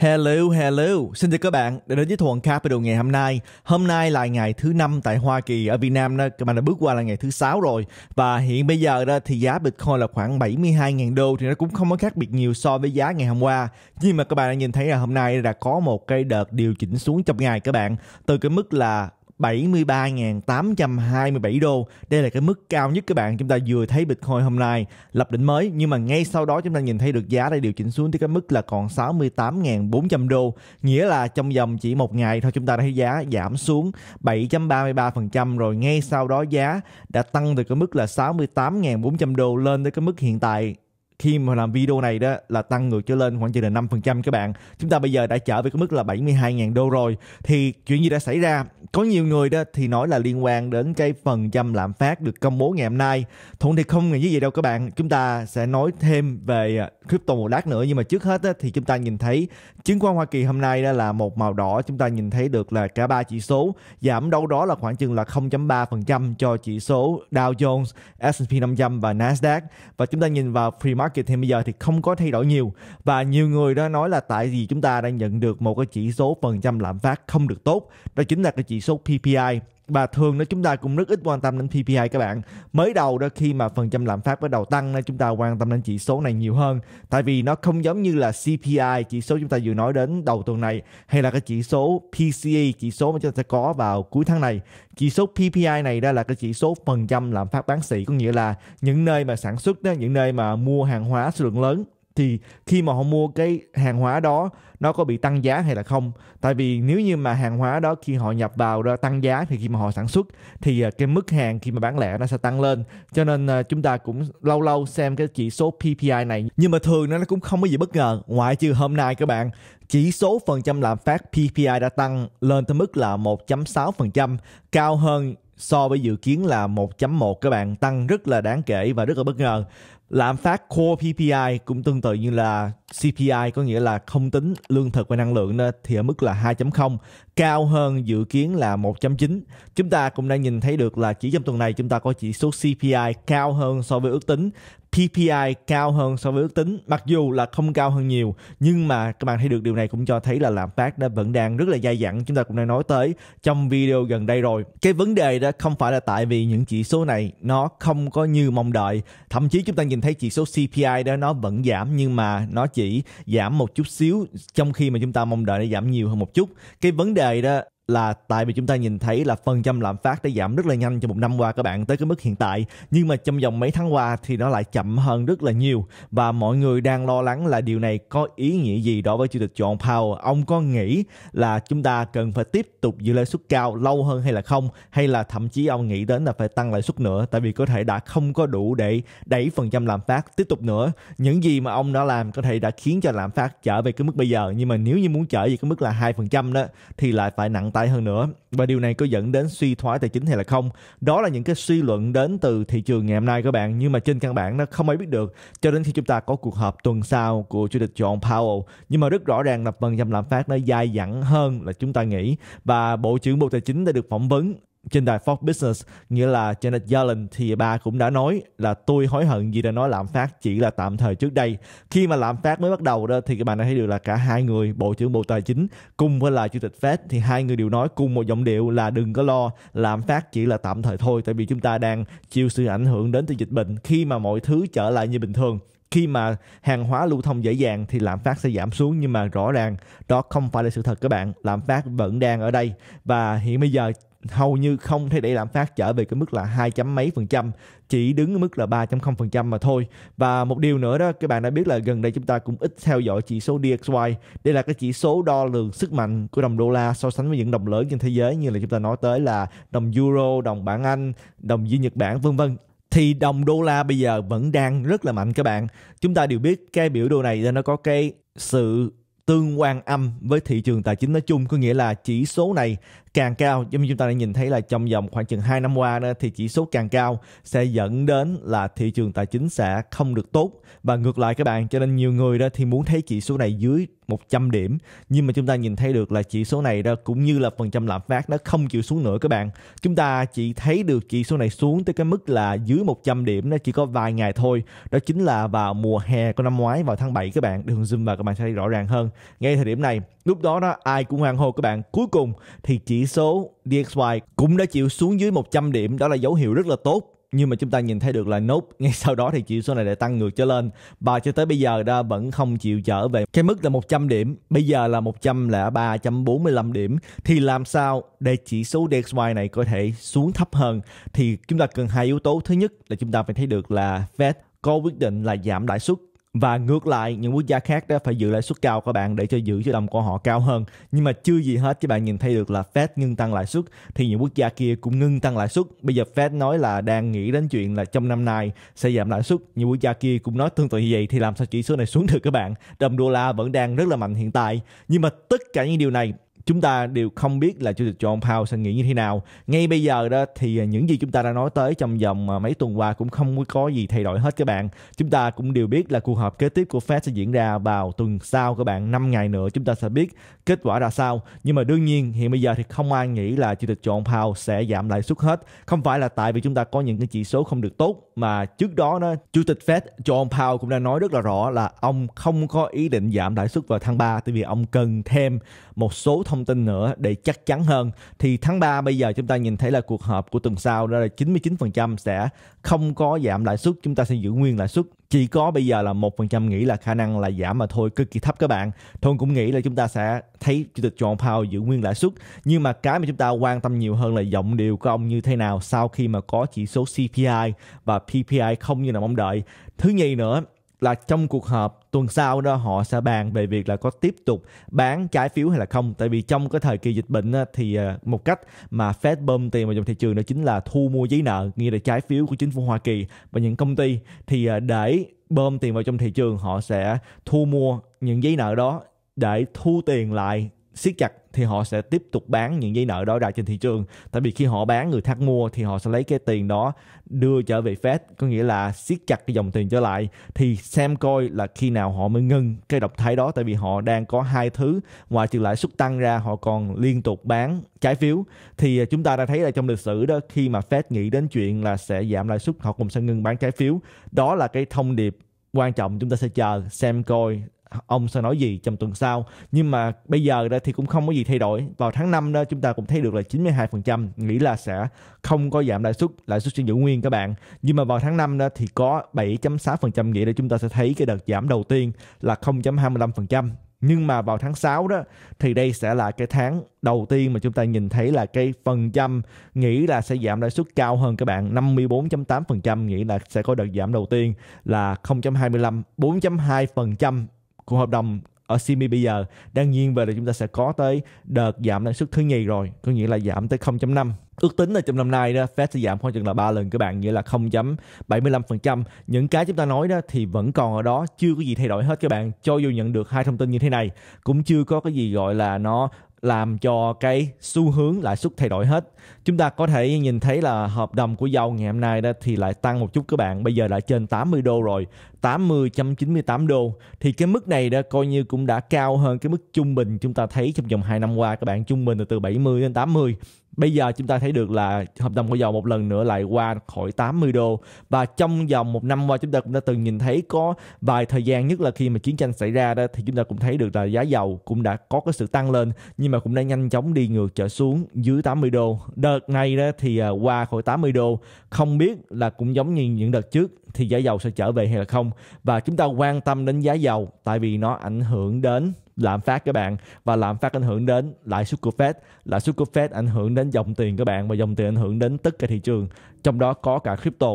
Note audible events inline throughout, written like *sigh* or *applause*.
Hello, hello. Xin chào các bạn đã đến với Thuận Capital ngày hôm nay. Hôm nay là ngày thứ năm tại Hoa Kỳ, ở Việt Nam đó, bạn đã bước qua là ngày thứ sáu rồi. Và hiện bây giờ đó thì giá Bitcoin là khoảng 72.000 đô thì nó cũng không có khác biệt nhiều so với giá ngày hôm qua. Nhưng mà các bạn đã nhìn thấy là hôm nay đã có một cái đợt điều chỉnh xuống trong ngày các bạn. Từ cái mức là 73.827 đô. Đây là cái mức cao nhất các bạn. Chúng ta vừa thấy Bitcoin hôm nay lập đỉnh mới nhưng mà ngay sau đó chúng ta nhìn thấy được giá đã điều chỉnh xuống tới cái mức là còn 68.400 đô. Nghĩa là trong vòng chỉ một ngày thôi chúng ta đã thấy giá giảm xuống 7.33% rồi ngay sau đó giá đã tăng từ cái mức là 68.400 đô lên tới cái mức hiện tại khi mà làm video này đó là tăng ngược trở lên khoảng chừng là 5% các bạn. Chúng ta bây giờ đã trở về cái mức là 72.000 đô rồi. Thì chuyện gì đã xảy ra? Có nhiều người đó thì nói là liên quan đến cái phần trăm lạm phát được công bố ngày hôm nay. Thuận thì không như vậy đâu các bạn. Chúng ta sẽ nói thêm về à, crypto một lát nữa nhưng mà trước hết đó, thì chúng ta nhìn thấy chứng khoán Hoa Kỳ hôm nay đó là một màu đỏ. Chúng ta nhìn thấy được là cả ba chỉ số giảm đâu đó là khoảng chừng là 0.3% cho chỉ số Dow Jones, S&P 500 và Nasdaq. Và chúng ta nhìn vào free market market hiện bây giờ thì không có thay đổi nhiều và nhiều người đã nói là tại vì chúng ta đang nhận được một cái chỉ số phần trăm lạm phát không được tốt đó chính là cái chỉ số PPI và thường đó chúng ta cũng rất ít quan tâm đến PPI các bạn. Mới đầu đó khi mà phần trăm lạm phát bắt đầu tăng nên chúng ta quan tâm đến chỉ số này nhiều hơn tại vì nó không giống như là CPI chỉ số chúng ta vừa nói đến đầu tuần này hay là cái chỉ số PCE chỉ số mà chúng ta sẽ có vào cuối tháng này. Chỉ số PPI này đó là cái chỉ số phần trăm lạm phát bán sỉ có nghĩa là những nơi mà sản xuất đó, những nơi mà mua hàng hóa số lượng lớn thì khi mà họ mua cái hàng hóa đó nó có bị tăng giá hay là không tại vì nếu như mà hàng hóa đó khi họ nhập vào ra tăng giá thì khi mà họ sản xuất thì à, cái mức hàng khi mà bán lẻ nó sẽ tăng lên cho nên à, chúng ta cũng lâu lâu xem cái chỉ số PPI này nhưng mà thường nó cũng không có gì bất ngờ ngoại trừ hôm nay các bạn chỉ số phần trăm lạm phát PPI đã tăng lên tới mức là 1.6% cao hơn so với dự kiến là 1.1 các bạn tăng rất là đáng kể và rất là bất ngờ lạm phát core PPI cũng tương tự như là CPI có nghĩa là không tính lương thực và năng lượng đó, thì ở mức là 2.0 cao hơn dự kiến là 1.9 chúng ta cũng đã nhìn thấy được là chỉ trong tuần này chúng ta có chỉ số CPI cao hơn so với ước tính PPI cao hơn so với ước tính mặc dù là không cao hơn nhiều nhưng mà các bạn thấy được điều này cũng cho thấy là lạm phát nó vẫn đang rất là dai dẳng chúng ta cũng đã nói tới trong video gần đây rồi cái vấn đề đó không phải là tại vì những chỉ số này nó không có như mong đợi thậm chí chúng ta nhìn thấy chỉ số CPI đó nó vẫn giảm nhưng mà nó chỉ giảm một chút xíu trong khi mà chúng ta mong đợi nó giảm nhiều hơn một chút cái vấn đề đó là tại vì chúng ta nhìn thấy là phần trăm lạm phát đã giảm rất là nhanh trong một năm qua các bạn tới cái mức hiện tại nhưng mà trong vòng mấy tháng qua thì nó lại chậm hơn rất là nhiều và mọi người đang lo lắng là điều này có ý nghĩa gì đối với chủ tịch John Powell ông có nghĩ là chúng ta cần phải tiếp tục giữ lãi suất cao lâu hơn hay là không hay là thậm chí ông nghĩ đến là phải tăng lãi suất nữa tại vì có thể đã không có đủ để đẩy phần trăm lạm phát tiếp tục nữa những gì mà ông đã làm có thể đã khiến cho lạm phát trở về cái mức bây giờ nhưng mà nếu như muốn trở về cái mức là hai phần trăm đó thì lại phải nặng tải hơn nữa và điều này có dẫn đến suy thoái tài chính hay là không đó là những cái suy luận đến từ thị trường ngày hôm nay các bạn nhưng mà trên căn bản nó không ai biết được cho đến khi chúng ta có cuộc họp tuần sau của chủ tịch John Powell nhưng mà rất rõ ràng là phần trăm lạm phát nó dai dẳng hơn là chúng ta nghĩ và bộ trưởng bộ tài chính đã được phỏng vấn trên đài Fox Business nghĩa là Janet Yellen thì bà cũng đã nói là tôi hối hận vì đã nói lạm phát chỉ là tạm thời trước đây khi mà lạm phát mới bắt đầu đó thì các bạn đã thấy được là cả hai người bộ trưởng bộ tài chính cùng với là chủ tịch Fed thì hai người đều nói cùng một giọng điệu là đừng có lo lạm phát chỉ là tạm thời thôi tại vì chúng ta đang chịu sự ảnh hưởng đến từ dịch bệnh khi mà mọi thứ trở lại như bình thường khi mà hàng hóa lưu thông dễ dàng thì lạm phát sẽ giảm xuống nhưng mà rõ ràng đó không phải là sự thật các bạn lạm phát vẫn đang ở đây và hiện bây giờ hầu như không thấy đẩy lạm phát trở về cái mức là hai chấm mấy phần trăm chỉ đứng ở mức là 3.0% mà thôi và một điều nữa đó các bạn đã biết là gần đây chúng ta cũng ít theo dõi chỉ số DXY đây là cái chỉ số đo lường sức mạnh của đồng đô la so sánh với những đồng lớn trên thế giới như là chúng ta nói tới là đồng euro đồng bảng Anh đồng Duy Nhật Bản vân vân thì đồng đô la bây giờ vẫn đang rất là mạnh các bạn chúng ta đều biết cái biểu đồ này nó có cái sự tương quan âm với thị trường tài chính nói chung có nghĩa là chỉ số này càng cao giống như chúng ta đã nhìn thấy là trong vòng khoảng chừng 2 năm qua đó thì chỉ số càng cao sẽ dẫn đến là thị trường tài chính sẽ không được tốt và ngược lại các bạn cho nên nhiều người đó thì muốn thấy chỉ số này dưới 100 điểm nhưng mà chúng ta nhìn thấy được là chỉ số này đó cũng như là phần trăm lạm phát nó không chịu xuống nữa các bạn chúng ta chỉ thấy được chỉ số này xuống tới cái mức là dưới 100 điểm nó chỉ có vài ngày thôi đó chính là vào mùa hè của năm ngoái vào tháng 7 các bạn đường zoom vào các bạn sẽ thấy rõ ràng hơn ngay thời điểm này Lúc đó đó ai cũng hoan hô các bạn. Cuối cùng thì chỉ số DXY cũng đã chịu xuống dưới 100 điểm, đó là dấu hiệu rất là tốt nhưng mà chúng ta nhìn thấy được là nốt ngay sau đó thì chỉ số này lại tăng ngược trở lên và cho tới bây giờ đã vẫn không chịu trở về cái mức là 100 điểm bây giờ là 103.45 điểm thì làm sao để chỉ số DXY này có thể xuống thấp hơn thì chúng ta cần hai yếu tố thứ nhất là chúng ta phải thấy được là Fed có quyết định là giảm lãi suất và ngược lại những quốc gia khác đã phải giữ lãi suất cao các bạn để cho giữ cho đồng của họ cao hơn nhưng mà chưa gì hết các bạn nhìn thấy được là Fed ngưng tăng lãi suất thì những quốc gia kia cũng ngưng tăng lãi suất bây giờ Fed nói là đang nghĩ đến chuyện là trong năm nay sẽ giảm lãi suất những quốc gia kia cũng nói tương tự như vậy thì làm sao chỉ số này xuống được các bạn đồng đô la vẫn đang rất là mạnh hiện tại nhưng mà tất cả những điều này chúng ta đều không biết là chủ tịch John Powell sẽ nghĩ như thế nào. Ngay bây giờ đó thì à, những gì chúng ta đã nói tới trong vòng à, mấy tuần qua cũng không có gì thay đổi hết các bạn. Chúng ta cũng đều biết là cuộc họp kế tiếp của Fed sẽ diễn ra vào tuần sau các bạn, 5 ngày nữa chúng ta sẽ biết kết quả ra sao. Nhưng mà đương nhiên hiện bây giờ thì không ai nghĩ là chủ tịch John Powell sẽ giảm lãi suất hết. Không phải là tại vì chúng ta có những cái chỉ số không được tốt mà trước đó đó chủ tịch Fed John Powell cũng đã nói rất là rõ là ông không có ý định giảm lãi suất vào tháng 3 tại vì ông cần thêm một số thông thông tin nữa để chắc chắn hơn thì tháng 3 bây giờ chúng ta nhìn thấy là cuộc họp của tuần sau đó là 99% sẽ không có giảm lãi suất chúng ta sẽ giữ nguyên lãi suất chỉ có bây giờ là một phần trăm nghĩ là khả năng là giảm mà thôi cực kỳ thấp các bạn thôn cũng nghĩ là chúng ta sẽ thấy chủ tịch John Powell giữ nguyên lãi suất nhưng mà cái mà chúng ta quan tâm nhiều hơn là giọng điều của ông như thế nào sau khi mà có chỉ số CPI và PPI không như là mong đợi thứ nhì nữa là trong cuộc họp tuần sau đó họ sẽ bàn về việc là có tiếp tục bán trái phiếu hay là không tại vì trong cái thời kỳ dịch bệnh á, thì ờ, một cách mà Fed bơm tiền vào dòng thị trường đó chính là thu mua giấy nợ nghĩa là trái phiếu của chính phủ Hoa Kỳ và những công ty thì ờ, để bơm tiền vào trong thị trường họ sẽ thu mua những giấy nợ đó để thu tiền lại siết chặt thì họ sẽ tiếp tục bán những giấy nợ đó ra trên thị trường tại vì khi họ bán người thác mua thì họ sẽ lấy cái tiền đó đưa trở về Fed có nghĩa là siết chặt cái dòng tiền trở lại thì xem coi là khi nào họ mới ngưng cái động thái đó tại vì họ đang có hai thứ ngoài trừ lãi suất tăng ra họ còn liên tục bán trái phiếu thì à, chúng ta đã thấy là trong lịch sử đó khi mà Fed nghĩ đến chuyện là sẽ giảm lãi suất họ cũng sẽ ngừng bán trái phiếu đó là cái thông điệp quan trọng chúng ta sẽ chờ xem coi ông sẽ nói gì trong tuần sau nhưng mà bây giờ đó thì cũng không có gì thay đổi vào tháng 5 đó chúng ta cũng thấy được là 92% nghĩ là sẽ không có giảm lãi suất lãi suất sẽ giữ nguyên các bạn nhưng mà vào tháng 5 đó thì có 7.6% nghĩ là chúng ta sẽ thấy cái đợt giảm đầu tiên là 0.25% nhưng mà vào tháng 6 đó thì đây sẽ là cái tháng đầu tiên mà chúng ta nhìn thấy là cái phần trăm nghĩ là sẽ giảm lãi suất cao hơn các bạn 54.8% nghĩ là sẽ có đợt giảm đầu tiên là 0.25 4.2% của hợp đồng ở CME bây giờ đang nhiên về là chúng ta sẽ có tới đợt giảm năng suất thứ nhì rồi có nghĩa là giảm tới 0.5 ước tính là trong năm nay đó Fed sẽ giảm khoảng chừng là ba lần các bạn nghĩa là 0.75% những cái chúng ta nói đó thì vẫn còn ở đó chưa có gì thay đổi hết các bạn cho dù nhận được hai thông tin như thế này cũng chưa có cái gì gọi là nó làm cho cái xu hướng lãi suất thay đổi hết. Chúng ta có thể nhìn thấy là hợp đồng của dầu ngày hôm nay đó thì lại tăng một chút các bạn, bây giờ lại trên 80 đô rồi, 80.98 đô. Thì cái mức này đó coi như cũng đã cao hơn cái mức trung bình chúng ta thấy trong vòng 2 năm qua các bạn, trung bình là từ 70 đến 80 Bây giờ chúng ta thấy được là hợp đồng của dầu một lần nữa lại qua khỏi 80 đô và trong vòng một năm qua chúng ta cũng đã từng nhìn thấy có vài thời gian nhất là khi mà chiến tranh xảy ra đó thì chúng ta cũng thấy được là giá dầu cũng đã có cái sự tăng lên nhưng mà cũng đã nhanh chóng đi ngược trở xuống dưới 80 đô. Đợt này đó thì à, qua khỏi 80 đô không biết là cũng giống như những đợt trước thì giá dầu sẽ trở về hay là không và chúng ta quan tâm đến giá dầu tại vì nó ảnh hưởng đến lạm phát các bạn và lạm phát ảnh hưởng đến lãi suất của Fed, lãi suất của Fed ảnh hưởng đến dòng tiền các bạn và dòng tiền ảnh hưởng đến tất cả thị trường, trong đó có cả crypto.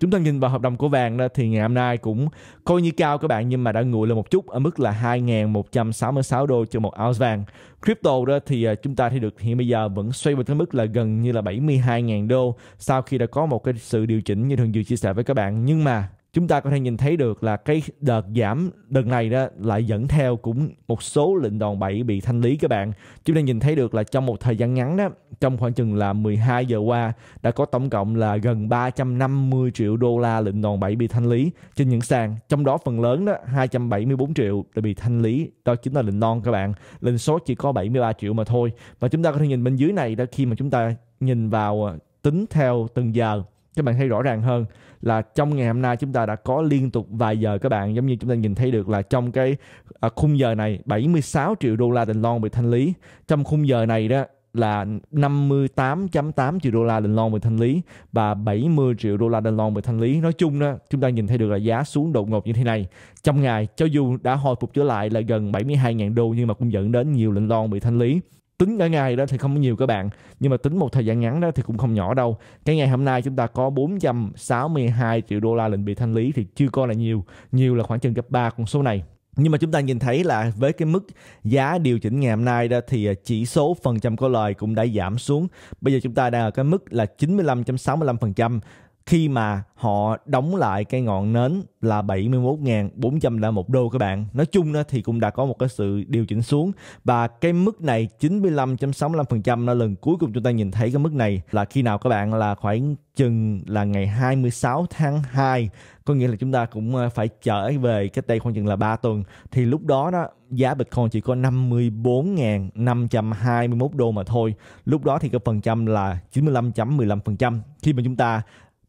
Chúng ta nhìn vào hợp đồng của vàng đó thì ngày hôm nay cũng coi như cao các bạn nhưng mà đã nguội lên một chút ở mức là 2.166 đô cho một ounce vàng. Crypto đó thì à, chúng ta thấy được hiện bây giờ vẫn xoay về cái mức là gần như là 72.000 đô sau khi đã có một cái sự điều chỉnh như thường dự chia sẻ với các bạn. Nhưng mà chúng ta có thể nhìn thấy được là cái đợt giảm đợt này đó lại dẫn theo cũng một số lệnh đòn bẩy bị thanh lý các bạn. Chúng ta nhìn thấy được là trong một thời gian ngắn đó, trong khoảng chừng là 12 giờ qua đã có tổng cộng là gần 350 triệu đô la lệnh đòn bẩy bị thanh lý trên những sàn. Trong đó phần lớn đó 274 triệu đã bị thanh lý. Đó chính là lệnh non các bạn. Lệnh số chỉ có 73 triệu mà thôi. Và chúng ta có thể nhìn bên dưới này đó khi mà chúng ta nhìn vào à, tính theo từng giờ các bạn thấy rõ ràng hơn là trong ngày hôm nay chúng ta đã có liên tục vài giờ các bạn giống như chúng ta nhìn thấy được là trong cái à, khung giờ này 76 triệu đô la tiền lon bị thanh lý trong khung giờ này đó là 58.8 triệu đô la đình lon bị thanh lý và 70 triệu đô la đình lon bị thanh lý. Nói chung đó, chúng ta nhìn thấy được là giá xuống đột ngột như thế này. Trong ngày, cho dù đã hồi phục trở lại là gần 72.000 đô nhưng mà cũng dẫn đến nhiều lệnh lon bị thanh lý tính cả ngày đó thì không có nhiều các bạn nhưng mà tính một thời gian ngắn đó thì cũng không nhỏ đâu cái ngày hôm nay chúng ta có 462 triệu đô la lệnh bị thanh lý thì chưa coi là nhiều nhiều là khoảng chừng gấp 3 con số này nhưng mà chúng ta nhìn thấy là với cái mức giá điều chỉnh ngày hôm nay đó thì à, chỉ số phần trăm có lời cũng đã giảm xuống. Bây giờ chúng ta đang ở cái mức là 95.65% khi mà họ đóng lại cái ngọn nến là 71.401 đô các bạn. Nói chung thì cũng đã có một cái sự điều chỉnh xuống và cái mức này 95.65% là lần cuối cùng chúng ta nhìn thấy cái mức này là khi nào các bạn là khoảng chừng là ngày 26 tháng 2 có nghĩa là chúng ta cũng ờ, phải trở về cách đây khoảng chừng là 3 tuần thì lúc đó đó giá Bitcoin chỉ có 54.521 đô mà thôi lúc đó thì cái phần trăm là 95.15% khi mà chúng ta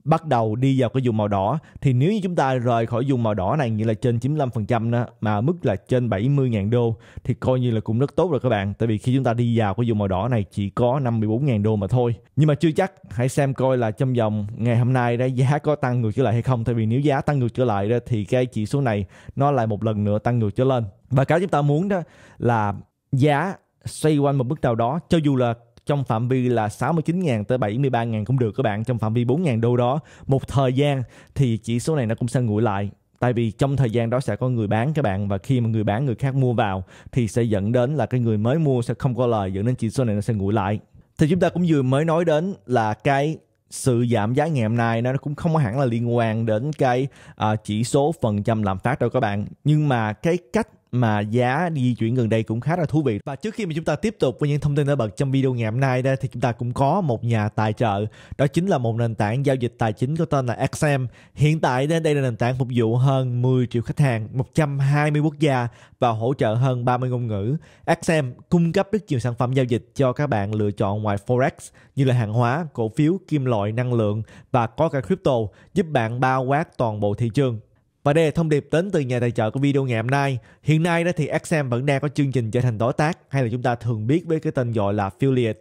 bắt đầu đi vào cái vùng màu đỏ thì nếu như chúng ta rời khỏi vùng màu đỏ này nghĩa là trên 95% đó, mà mức là trên 70.000 đô thì coi như là cũng rất tốt rồi các bạn tại vì khi chúng ta đi vào cái vùng màu đỏ này chỉ có 54.000 đô mà thôi nhưng mà chưa chắc hãy xem coi là trong vòng ngày hôm nay đó giá có tăng ngược trở lại hay không tại vì nếu giá tăng ngược trở lại đó thì cái chỉ số này nó lại một lần nữa tăng ngược trở lên và cái chúng ta muốn đó là giá xoay quanh một mức nào đó cho dù là trong phạm vi là 69.000 tới 73.000 cũng được các bạn trong phạm vi 4.000 đô đó một thời gian thì chỉ số này nó cũng sẽ nguội lại tại vì trong thời gian đó sẽ có người bán các bạn và khi mà người bán người khác mua vào thì sẽ dẫn đến là cái người mới mua sẽ không có lời dẫn đến chỉ số này nó sẽ nguội lại thì chúng ta cũng vừa mới nói đến là cái sự giảm giá ngày hôm nay nó cũng không hẳn là liên quan đến cái uh, chỉ số phần trăm lạm phát đâu các bạn nhưng mà cái cách mà giá di chuyển gần đây cũng khá là thú vị. Và trước khi mà chúng ta tiếp tục với những thông tin nổi bật trong video ngày hôm nay đây thì chúng ta cũng có một nhà tài trợ đó chính là một nền tảng giao dịch tài chính có tên là XM. Hiện tại đây là nền tảng phục vụ hơn 10 triệu khách hàng, 120 quốc gia và hỗ trợ hơn 30 ngôn ngữ. XM cung cấp rất nhiều sản phẩm giao dịch cho các bạn lựa chọn ngoài forex như là hàng hóa, cổ phiếu, kim loại, năng lượng và có cả crypto giúp bạn bao quát toàn bộ thị trường và đây là thông điệp đến từ nhà tài trợ của video ngày hôm nay. Hiện nay đó thì XM vẫn đang có chương trình trở thành đối tác hay là chúng ta thường biết với cái tên gọi là affiliate.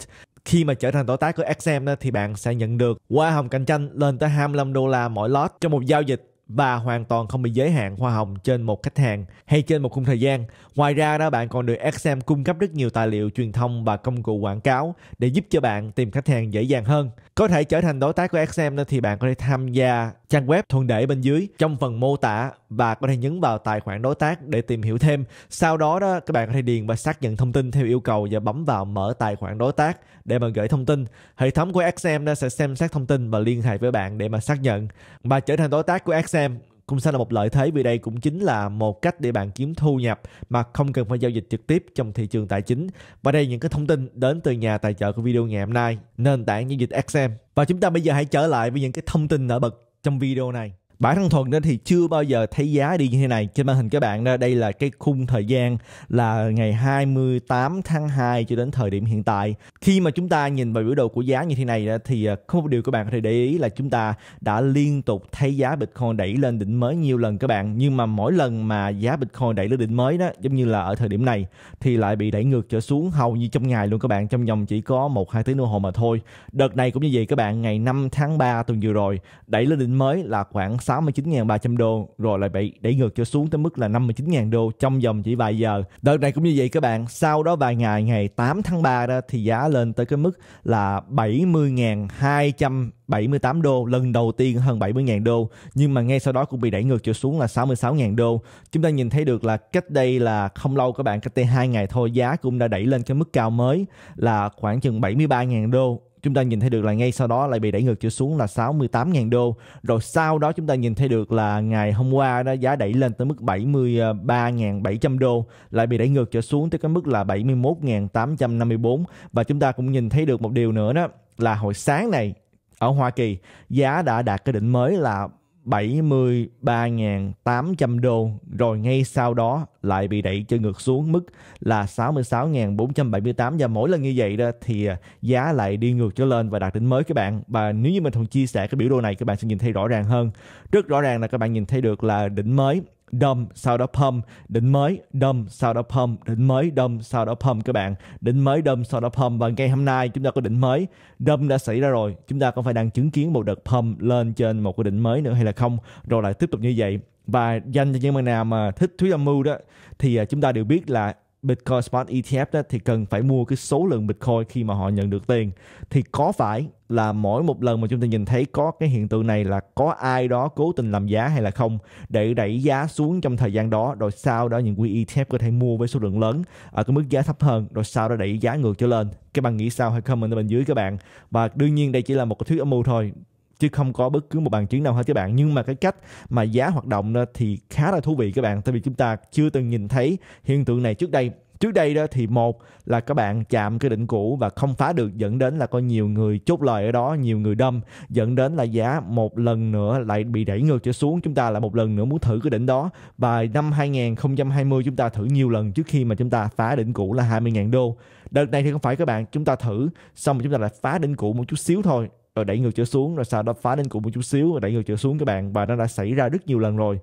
Khi mà trở thành đối tác của XM đó, thì bạn sẽ nhận được hoa hồng cạnh tranh lên tới 25 đô la mỗi lót trong một giao dịch và hoàn toàn không bị giới hạn hoa hồng trên một khách hàng hay trên một khung thời gian. Ngoài ra đó bạn còn được XM cung cấp rất nhiều tài liệu truyền thông và công cụ quảng cáo để giúp cho bạn tìm khách hàng dễ dàng hơn. Có thể trở thành đối tác của XM thì bạn có thể tham gia trang web thuận để bên dưới trong phần mô tả và có thể nhấn vào tài khoản đối tác để tìm hiểu thêm. Sau đó đó các bạn có thể điền và xác nhận thông tin theo yêu cầu và bấm vào mở tài khoản đối tác để mà gửi thông tin. Hệ thống của XM nó sẽ xem xét thông tin và liên hệ với bạn để mà xác nhận. Và trở thành đối tác của XM cũng sẽ là một lợi thế vì đây cũng chính là một cách để bạn kiếm thu nhập mà không cần phải giao dịch trực tiếp trong thị trường tài chính. Và đây những cái thông tin đến từ nhà tài trợ của video ngày hôm nay, nền tảng giao dịch XM. Và chúng ta bây giờ hãy trở lại với những cái thông tin nổi bật trong video này bản thân thuần đó thì chưa bao giờ thấy giá đi như thế này trên màn hình các bạn đó đây là cái khung thời gian là ngày 28 tháng 2 cho đến thời điểm hiện tại khi mà chúng ta nhìn vào biểu đồ của giá như thế này thì à, có một điều các bạn có thể để ý là chúng ta đã liên tục thấy giá Bitcoin đẩy lên đỉnh mới nhiều lần các bạn nhưng mà mỗi lần mà giá Bitcoin đẩy lên đỉnh mới đó giống như là ở thời điểm này thì lại bị đẩy ngược trở xuống hầu như trong ngày luôn các bạn trong vòng chỉ có một hai tiếng đồng hồ mà thôi đợt này cũng như vậy các bạn ngày 5 tháng 3 tuần vừa rồi đẩy lên đỉnh mới là khoảng 6 69.300 đô rồi lại bị đẩy ngược cho xuống tới mức là 59.000 đô trong vòng chỉ vài giờ. Đợt này cũng như vậy các bạn, sau đó vài ngày ngày 8 tháng 3 đó thì giá lên tới cái mức là 70.200 78 đô, lần đầu tiên hơn 70.000 đô, nhưng mà ngay sau đó cũng bị đẩy ngược trở xuống là 66.000 đô. Chúng ta nhìn thấy được là cách đây là không lâu các bạn, cách đây 2 ngày thôi giá cũng đã đẩy lên cái mức cao mới là khoảng chừng 73.000 đô chúng ta nhìn thấy được là ngay sau đó lại bị đẩy ngược trở xuống là 68.000 đô. Rồi sau đó chúng ta nhìn thấy được là ngày hôm qua đó giá đẩy lên tới mức 73.700 đô, lại bị đẩy ngược trở xuống tới cái mức là 71.854 và chúng ta cũng nhìn thấy được một điều nữa đó là hồi sáng này ở Hoa Kỳ giá đã đạt cái đỉnh mới là 73.800 đô rồi ngay sau đó lại bị đẩy cho ngược xuống mức là 66.478 và mỗi lần như vậy đó thì à, giá lại đi ngược trở lên và đạt đỉnh mới các bạn và nếu như mình thường chia sẻ cái biểu đồ này các bạn sẽ nhìn thấy rõ ràng hơn rất rõ ràng là các bạn nhìn thấy được là đỉnh mới đâm sau đó pump đỉnh mới đâm sau đó pump đỉnh mới đâm sau đó pump các bạn đỉnh mới đâm sau đó pump và ngày hôm nay chúng ta có đỉnh mới đâm đã xảy ra rồi chúng ta cũng phải đang chứng kiến một đợt pump lên trên một cái đỉnh mới nữa hay là không rồi lại tiếp tục như vậy và dành cho những bạn nào mà thích thúy âm mưu đó thì à, chúng ta đều biết là Bitcoin Spot ETF đó thì cần phải mua cái số lượng Bitcoin khi mà họ nhận được tiền thì có phải là mỗi một lần mà chúng ta nhìn thấy có cái hiện tượng này là có ai đó cố tình làm giá hay là không để đẩy giá xuống trong thời gian đó rồi sau đó những quỹ ETF có thể mua với số lượng lớn ở cái mức giá thấp hơn rồi sau đó đẩy giá ngược trở lên các bạn nghĩ sao hay comment ở bên dưới các bạn và đương nhiên đây chỉ là một cái thuyết âm mưu thôi chứ không có bất cứ một bằng chứng nào hết các bạn nhưng mà cái cách mà giá hoạt động thì khá là thú vị các bạn tại vì chúng ta chưa từng nhìn thấy hiện tượng này trước đây trước đây đó thì một là các bạn chạm cái đỉnh cũ và không phá được dẫn đến là có nhiều người chốt lời ở đó nhiều người đâm dẫn đến là giá một lần nữa lại bị đẩy ngược trở xuống chúng ta lại một lần nữa muốn thử cái đỉnh đó và năm 2020 chúng ta thử nhiều lần trước khi mà chúng ta phá đỉnh cũ là 20.000 đô đợt này thì không phải các bạn chúng ta thử xong rồi chúng ta lại phá đỉnh cũ một chút xíu thôi rồi đẩy ngược trở xuống rồi sau đó phá đỉnh cũ một chút xíu rồi đẩy ngược trở xuống các bạn và nó đã xảy ra rất nhiều lần rồi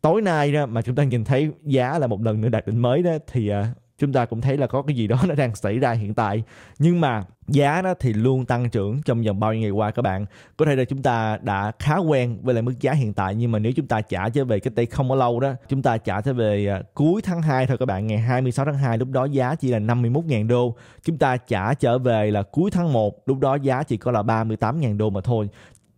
tối nay đó mà chúng ta nhìn thấy giá là một lần nữa đạt đỉnh mới đó thì à, chúng ta cũng thấy là có cái gì đó *laughs* nó đang xảy ra hiện tại nhưng mà giá nó thì luôn tăng trưởng trong vòng bao nhiêu ngày qua các bạn có thể là chúng ta đã khá quen với lại mức giá hiện tại nhưng mà nếu chúng ta trả trở về cái tay không có lâu đó chúng ta trả trở về à, cuối tháng 2 thôi các bạn ngày 26 tháng 2 lúc đó giá chỉ là 51.000 đô chúng ta trả trở về là cuối tháng 1 lúc đó giá chỉ có là 38.000 đô mà thôi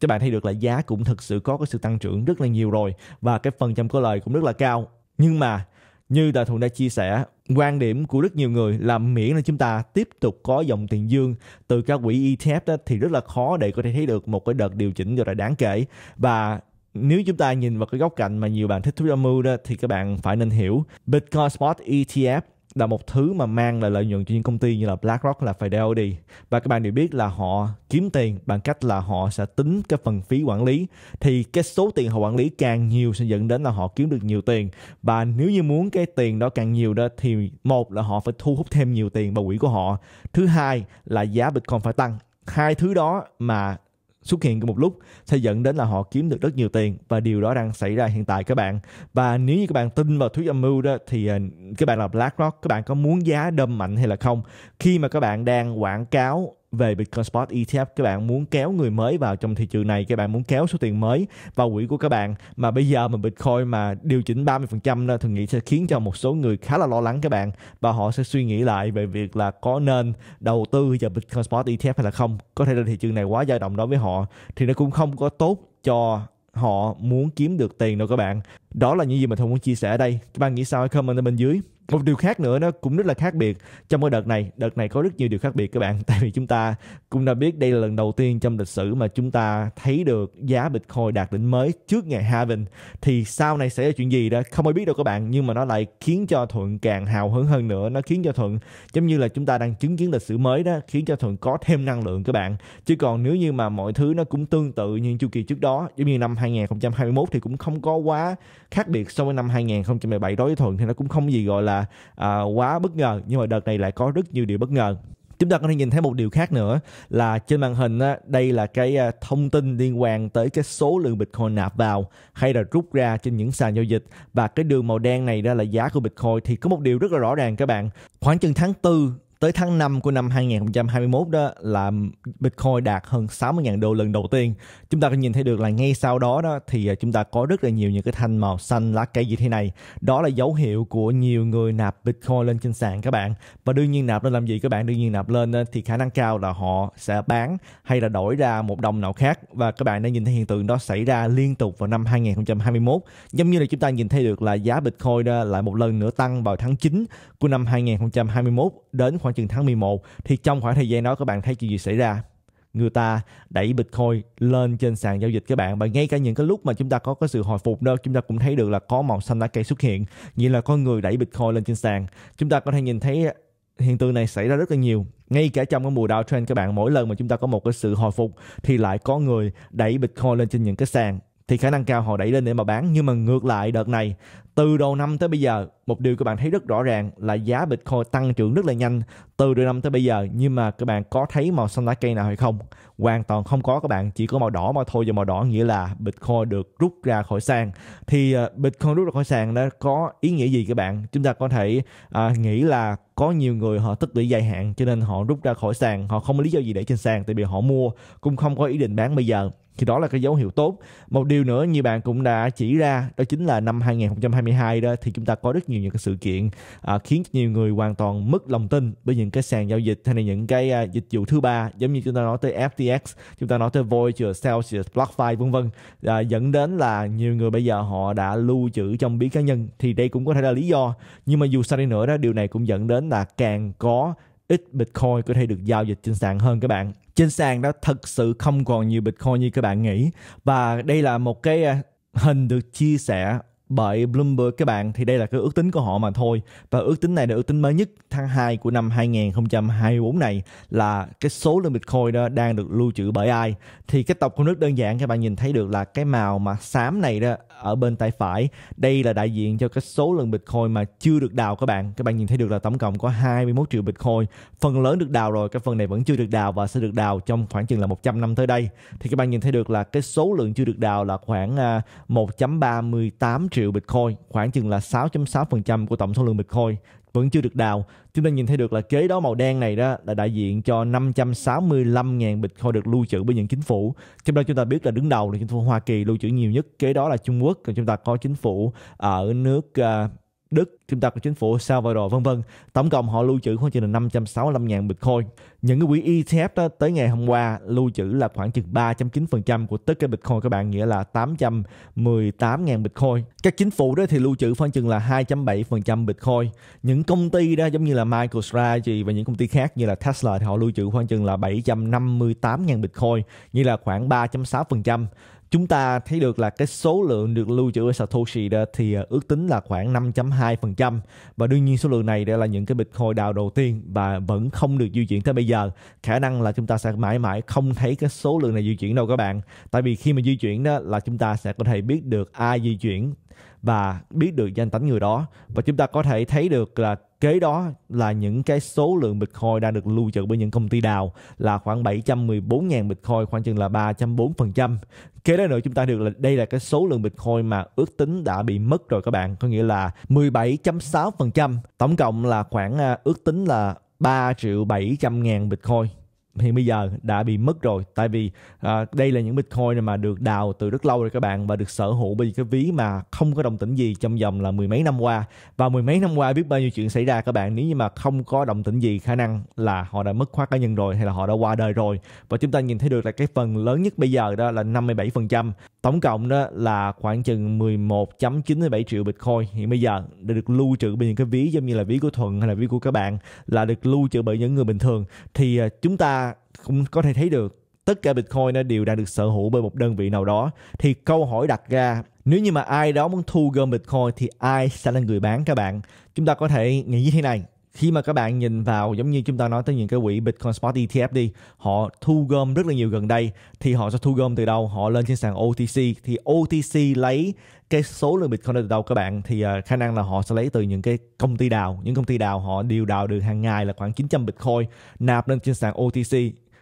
các bạn thấy được là giá cũng thực sự có cái sự tăng trưởng rất là nhiều rồi và cái phần trăm có lời cũng rất là cao nhưng mà như Đại Thuận đã chia sẻ, quan điểm của rất nhiều người là miễn là chúng ta tiếp tục có dòng tiền dương từ các quỹ ETF đó thì rất là khó để có thể thấy được một cái đợt điều chỉnh rất là đáng kể và nếu chúng ta nhìn vào cái góc cạnh mà nhiều bạn thích thú âm mưu đó thì các bạn phải nên hiểu Bitcoin Spot ETF là một thứ mà mang lại lợi nhuận cho những công ty như là BlackRock là Fidelity và các bạn đều biết là họ kiếm tiền bằng cách là họ sẽ tính cái phần phí quản lý thì cái số tiền họ quản lý càng nhiều sẽ dẫn đến là họ kiếm được nhiều tiền và nếu như muốn cái tiền đó càng nhiều đó thì một là họ phải thu hút thêm nhiều tiền vào quỹ của họ thứ hai là giá Bitcoin phải tăng hai thứ đó mà xuất hiện cùng một lúc sẽ dẫn đến là họ kiếm được rất nhiều tiền và điều đó đang xảy ra hiện tại các bạn và nếu như các bạn tin vào thuyết âm mưu đó thì ờ, các bạn là BlackRock các bạn có muốn giá đâm mạnh hay là không khi mà các bạn đang quảng cáo về Bitcoin Spot ETF các bạn muốn kéo người mới vào trong thị trường này các bạn muốn kéo số tiền mới vào quỹ của các bạn mà bây giờ mà Bitcoin mà điều chỉnh 30% đó thường nghĩ sẽ khiến cho một số người khá là lo lắng các bạn và họ sẽ suy nghĩ lại về việc là có nên đầu tư vào Bitcoin Spot ETF hay là không có thể là thị trường này quá dao động đối với họ thì nó cũng không có tốt cho họ muốn kiếm được tiền đâu các bạn đó là những gì mà tôi muốn chia sẻ ở đây các bạn nghĩ sao hãy comment ở bên dưới một điều khác nữa nó cũng rất là khác biệt trong cái đợt này đợt này có rất nhiều điều khác biệt các bạn *laughs* tại vì chúng ta cũng đã biết đây là lần đầu tiên trong lịch sử mà chúng ta thấy được giá bitcoin đạt đỉnh mới trước ngày halving thì sau này sẽ là chuyện gì đó không ai biết đâu các bạn nhưng mà nó lại khiến cho thuận càng hào hứng hơn nữa nó khiến cho thuận giống như là chúng ta đang chứng kiến lịch sử mới đó khiến cho thuận có thêm năng lượng các bạn chứ còn nếu như mà mọi thứ nó cũng tương tự như chu kỳ trước đó giống như năm 2021 thì cũng không có quá khác biệt so với năm 2017 đối với thuận thì nó cũng không gì gọi là à, quá bất ngờ nhưng mà đợt này lại có rất nhiều điều bất ngờ chúng ta có thể nhìn thấy một điều khác nữa là trên màn hình đây là cái à, thông tin liên quan tới cái số lượng bitcoin nạp vào hay là rút ra trên những sàn giao dịch và cái đường màu đen này đó là giá của bitcoin thì có một điều rất là rõ ràng các bạn khoảng chừng tháng 4 tới tháng 5 của năm 2021 đó là Bitcoin đạt hơn 60.000 đô lần đầu tiên. Chúng ta có nhìn thấy được là ngay sau đó đó thì à, chúng ta có rất là nhiều những cái thanh màu xanh lá cây như thế này. Đó là dấu hiệu của nhiều người nạp Bitcoin lên trên sàn các bạn. Và đương nhiên nạp lên làm gì các bạn? Đương nhiên nạp lên à, thì khả năng cao là họ sẽ bán hay là đổi ra một đồng nào khác và các bạn đã nhìn thấy hiện tượng đó xảy ra liên tục vào năm 2021. Giống như là chúng ta nhìn thấy được là giá Bitcoin đó lại một lần nữa tăng vào tháng 9 của năm 2021 đến khoảng khoảng chừng tháng 11 thì trong khoảng thời gian đó các bạn thấy chuyện gì xảy ra người ta đẩy Bitcoin lên trên sàn giao dịch các bạn và ngay cả những cái lúc mà chúng ta có cái sự hồi phục đó chúng ta cũng thấy được là có màu xanh lá cây xuất hiện nghĩa là có người đẩy Bitcoin lên trên sàn chúng ta có thể nhìn thấy hiện tượng này xảy ra rất là nhiều ngay cả trong cái mùa downtrend các bạn mỗi lần mà chúng ta có một cái sự hồi phục thì lại có người đẩy Bitcoin lên trên những cái sàn thì khả năng cao họ đẩy lên để mà bán nhưng mà ngược lại đợt này từ đầu năm tới bây giờ một điều các bạn thấy rất rõ ràng là giá Bitcoin tăng trưởng rất là nhanh từ đầu năm tới bây giờ nhưng mà các bạn có thấy màu xanh lá cây nào hay không hoàn toàn không có các bạn chỉ có màu đỏ mà thôi và màu đỏ nghĩa là Bitcoin được rút ra khỏi sàn thì ờ, Bitcoin rút ra khỏi sàn nó có ý nghĩa gì các bạn chúng ta có thể à, nghĩ là có nhiều người họ tích lũy dài hạn cho nên họ rút ra khỏi sàn họ không có lý do gì để trên sàn tại vì họ mua cũng không có ý định bán bây giờ thì đó là cái dấu hiệu tốt một điều nữa như bạn cũng đã chỉ ra đó chính là năm 2022 đó thì chúng ta có rất nhiều những cái sự kiện à, khiến nhiều người hoàn toàn mất lòng tin với những cái sàn giao dịch hay là những cái à, dịch vụ thứ ba giống như chúng ta nói tới FTX chúng ta nói tới Voyager, Celsius, BlockFi vân vân à, dẫn đến là nhiều người bây giờ họ đã lưu trữ trong bí cá nhân thì đây cũng có thể là lý do nhưng mà dù sao đi nữa đó điều này cũng dẫn đến là càng có ít Bitcoin có thể được giao dịch trên sàn hơn các bạn trên sàn đó thật sự không còn nhiều Bitcoin như các bạn nghĩ và đây là một cái à, hình được chia sẻ bởi Bloomberg các bạn thì đây là cái ước tính của họ mà thôi và ước tính này là ước tính mới nhất tháng 2 của năm 2024 này là cái số lượng Bitcoin đó đang được lưu trữ bởi ai thì cái tộc của nước đơn giản các bạn nhìn thấy được là cái màu mà xám này đó ở bên tay phải đây là đại diện cho cái số lượng bitcoin mà chưa được đào các bạn các bạn nhìn thấy được là tổng cộng có 21 triệu bitcoin phần lớn được đào rồi cái phần này vẫn chưa được đào và sẽ được đào trong khoảng chừng là 100 năm tới đây thì các bạn nhìn thấy được là cái số lượng chưa được đào là khoảng 1.38 à, triệu bitcoin khoảng chừng là 6.6% của tổng số lượng bitcoin vẫn chưa được đào. Chúng ta nhìn thấy được là kế đó màu đen này đó là đại diện cho 565.000 Bitcoin được lưu trữ bởi những chính phủ. Trong đó chúng ta biết là đứng đầu là chính phủ Hoa Kỳ lưu trữ nhiều nhất. Kế đó là Trung Quốc. Còn chúng ta có chính phủ ở nước uh, Đức, tiềm tập của chính phủ Salvador vân vân. Tổng cộng họ lưu trữ khoảng chừng là 565.000 Bitcoin. Những cái quỹ ETF đó tới ngày hôm qua lưu trữ là khoảng chừng 3.9% của tất cả Bitcoin các bạn nghĩa là 818.000 Bitcoin. Các chính phủ đó thì lưu trữ khoảng chừng là 2.7% Bitcoin. Những công ty đó giống như là MicroStrategy và những công ty khác như là Tesla thì họ lưu trữ khoảng chừng là 758.000 Bitcoin, như là khoảng 3.6% chúng ta thấy được là cái số lượng được lưu trữ ở Satoshi đó thì à, ước tính là khoảng 5.2% và đương nhiên số lượng này đây là những cái Bitcoin đào đầu tiên và vẫn không được di chuyển tới bây giờ khả năng là chúng ta sẽ mãi mãi không thấy cái số lượng này di chuyển đâu các bạn tại vì khi mà di chuyển đó là chúng ta sẽ có thể biết được ai di chuyển và biết được danh tánh người đó và chúng ta có thể thấy được là kế đó là những cái số lượng Bitcoin đang được lưu trữ bởi những công ty đào là khoảng 714.000 Bitcoin khoảng chừng là 304%. Kế đó nữa chúng ta được là đây là cái số lượng Bitcoin mà ước tính đã bị mất rồi các bạn, có nghĩa là 17.6%, tổng cộng là khoảng à, ước tính là 3 triệu 700 ngàn Bitcoin hiện bây giờ đã bị mất rồi tại vì à, đây là những bitcoin mà được đào từ rất lâu rồi các bạn và được sở hữu bởi cái ví mà không có đồng tĩnh gì trong vòng là mười mấy năm qua và mười mấy năm qua biết bao nhiêu chuyện xảy ra các bạn nếu như mà không có đồng tĩnh gì khả năng là họ đã mất khóa cá nhân rồi hay là họ đã qua đời rồi và chúng ta nhìn thấy được là cái phần lớn nhất bây giờ đó là 57% tổng cộng đó là khoảng chừng 11.97 triệu bitcoin hiện bây giờ đã được lưu trữ bởi những cái ví giống như là ví của Thuận hay là ví của các bạn là được lưu trữ bởi những người bình thường thì à, chúng ta cũng có thể thấy được tất cả Bitcoin nó đều đang được sở hữu bởi một đơn vị nào đó thì câu hỏi đặt ra nếu như mà ai đó muốn thu gom Bitcoin thì ai sẽ là người bán các bạn chúng ta có thể nghĩ như thế này khi mà các bạn nhìn vào giống như chúng ta nói tới những cái quỹ Bitcoin Spot ETF đi họ thu gom rất là nhiều gần đây thì họ sẽ thu gom từ đâu họ lên trên sàn OTC thì OTC lấy cái số lượng bitcoin từ đâu các bạn thì uh, khả năng là họ sẽ lấy từ những cái công ty đào những công ty đào họ điều đào được hàng ngày là khoảng 900 bitcoin nạp lên trên sàn OTC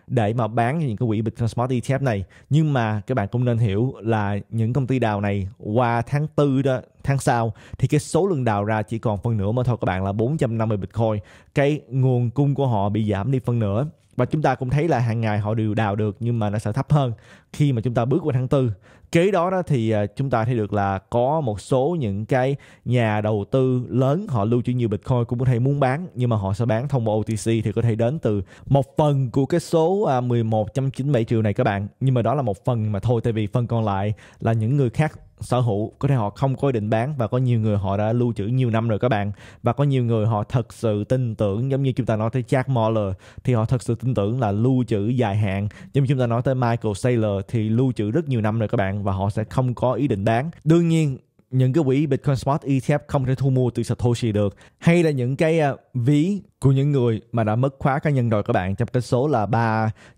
để mà bán những cái quỹ Bitcoin Smart ETF này. Nhưng mà các bạn cũng nên hiểu là những công ty đào này qua tháng 4 đó, tháng sau thì cái số lượng đào ra chỉ còn phân nửa mà thôi các bạn là 450 Bitcoin. Cái nguồn cung của họ bị giảm đi phân nửa và chúng ta cũng thấy là hàng ngày họ đều đào được nhưng mà nó sẽ thấp hơn khi mà chúng ta bước qua tháng 4 kế đó đó thì à, chúng ta thấy được là có một số những cái nhà đầu tư lớn họ lưu trữ nhiều bitcoin cũng có thể muốn bán nhưng mà họ sẽ bán thông qua OTC thì có thể đến từ một phần của cái số 1197 à, triệu này các bạn nhưng mà đó là một phần mà thôi tại vì phần còn lại là những người khác sở hữu có thể họ không có ý định bán và có nhiều người họ đã lưu trữ nhiều năm rồi các bạn và có nhiều người họ thật sự tin tưởng giống như chúng ta nói tới Jack Muller thì họ thật sự tin tưởng là lưu trữ dài hạn giống như chúng ta nói tới Michael Saylor thì lưu trữ rất nhiều năm rồi các bạn và họ sẽ không có ý định bán đương nhiên những cái quỹ Bitcoin Spot ETF không thể thu mua từ Satoshi được hay là những cái à, ví của những người mà đã mất khóa cá nhân rồi các bạn trong cái số là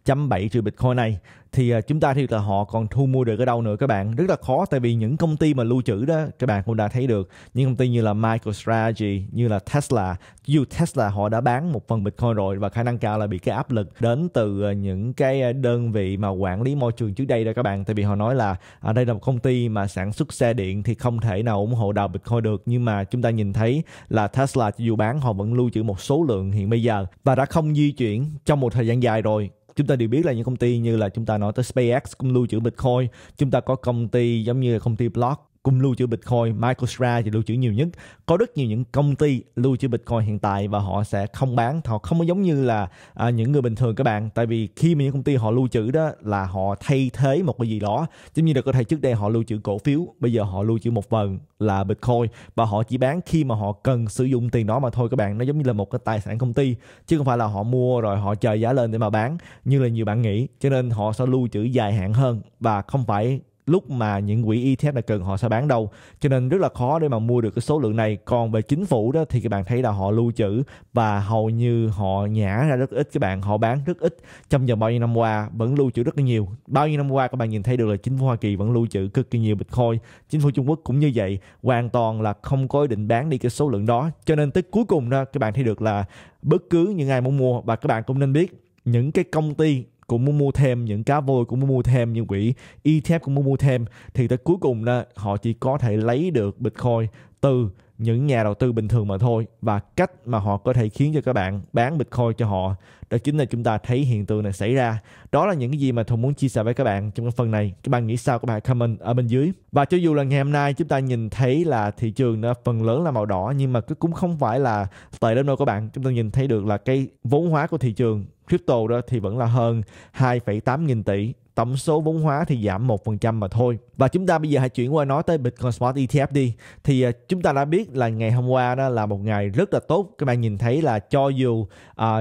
3.7 triệu Bitcoin này thì à, chúng ta thì là họ còn thu mua được ở đâu nữa các bạn rất là khó tại vì những công ty mà lưu trữ đó các bạn cũng đã thấy được những công ty như là MicroStrategy như là Tesla dù Tesla họ đã bán một phần Bitcoin rồi và khả năng cao là bị cái áp lực đến từ à, những cái à, đơn vị mà quản lý môi trường trước đây đó các bạn tại vì họ nói là à, đây là một công ty mà sản xuất xe điện thì không thể nào ủng hộ đào Bitcoin được nhưng mà chúng ta nhìn thấy là Tesla dù bán họ vẫn lưu trữ một số lượng hiện bây giờ và đã không di chuyển trong một thời gian dài rồi chúng ta đều biết là những công ty như là chúng ta nói tới SpaceX cũng lưu trữ Bitcoin chúng ta có công ty giống như là công ty Block cùng lưu trữ Bitcoin, MicroStrategy thì lưu trữ nhiều nhất. Có rất nhiều những công ty lưu trữ Bitcoin hiện tại và họ sẽ không bán, họ không có giống như là à, những người bình thường các bạn. Tại vì khi mà những công ty họ lưu trữ đó là họ thay thế một cái gì đó. Giống như là có thể trước đây họ lưu trữ cổ phiếu, bây giờ họ lưu trữ một phần là Bitcoin và họ chỉ bán khi mà họ cần sử dụng tiền đó mà thôi các bạn. Nó giống như là một cái tài sản công ty chứ không phải là họ mua rồi họ chờ giá lên để mà bán như là nhiều bạn nghĩ. Cho nên họ sẽ lưu trữ dài hạn hơn và không phải lúc mà những quỹ ETF này cần họ sẽ bán đâu cho nên rất là khó để mà mua được cái số lượng này còn về chính phủ đó thì các bạn thấy là họ lưu trữ và hầu như họ nhả ra rất ít các bạn họ bán rất ít trong vòng bao nhiêu năm qua vẫn lưu trữ rất là nhiều bao nhiêu năm qua các bạn nhìn thấy được là chính phủ Hoa Kỳ vẫn lưu trữ cực kỳ nhiều Bitcoin chính phủ Trung Quốc cũng như vậy hoàn toàn là không có ý định bán đi cái số lượng đó cho nên tới cuối cùng đó các bạn thấy được là bất cứ những ai muốn mua và các bạn cũng nên biết những cái công ty cũng muốn mua thêm những cá voi cũng muốn mua thêm những quỹ ETF cũng muốn mua thêm thì tới cuối cùng đó họ chỉ có thể lấy được Bitcoin từ những nhà đầu tư bình thường mà thôi và cách mà họ có thể khiến cho các bạn bán Bitcoin cho họ đó chính là chúng ta thấy hiện tượng này xảy ra đó là những cái gì mà Thùng muốn chia sẻ với các bạn trong cái phần này các bạn nghĩ sao các bạn comment ở bên dưới và cho dù là ngày hôm nay chúng ta nhìn thấy là thị trường nó phần lớn là màu đỏ nhưng mà cũng không phải là tệ đến đâu các bạn chúng ta nhìn thấy được là cái vốn hóa của thị trường crypto đó thì vẫn là hơn 2,8 nghìn tỷ tổng số vốn hóa thì giảm 1% mà thôi. Và chúng ta bây giờ hãy chuyển qua nói tới Bitcoin Spot ETF đi. Thì à, chúng ta đã biết là ngày hôm qua đó là một ngày rất là tốt. Các bạn nhìn thấy là cho dù uh,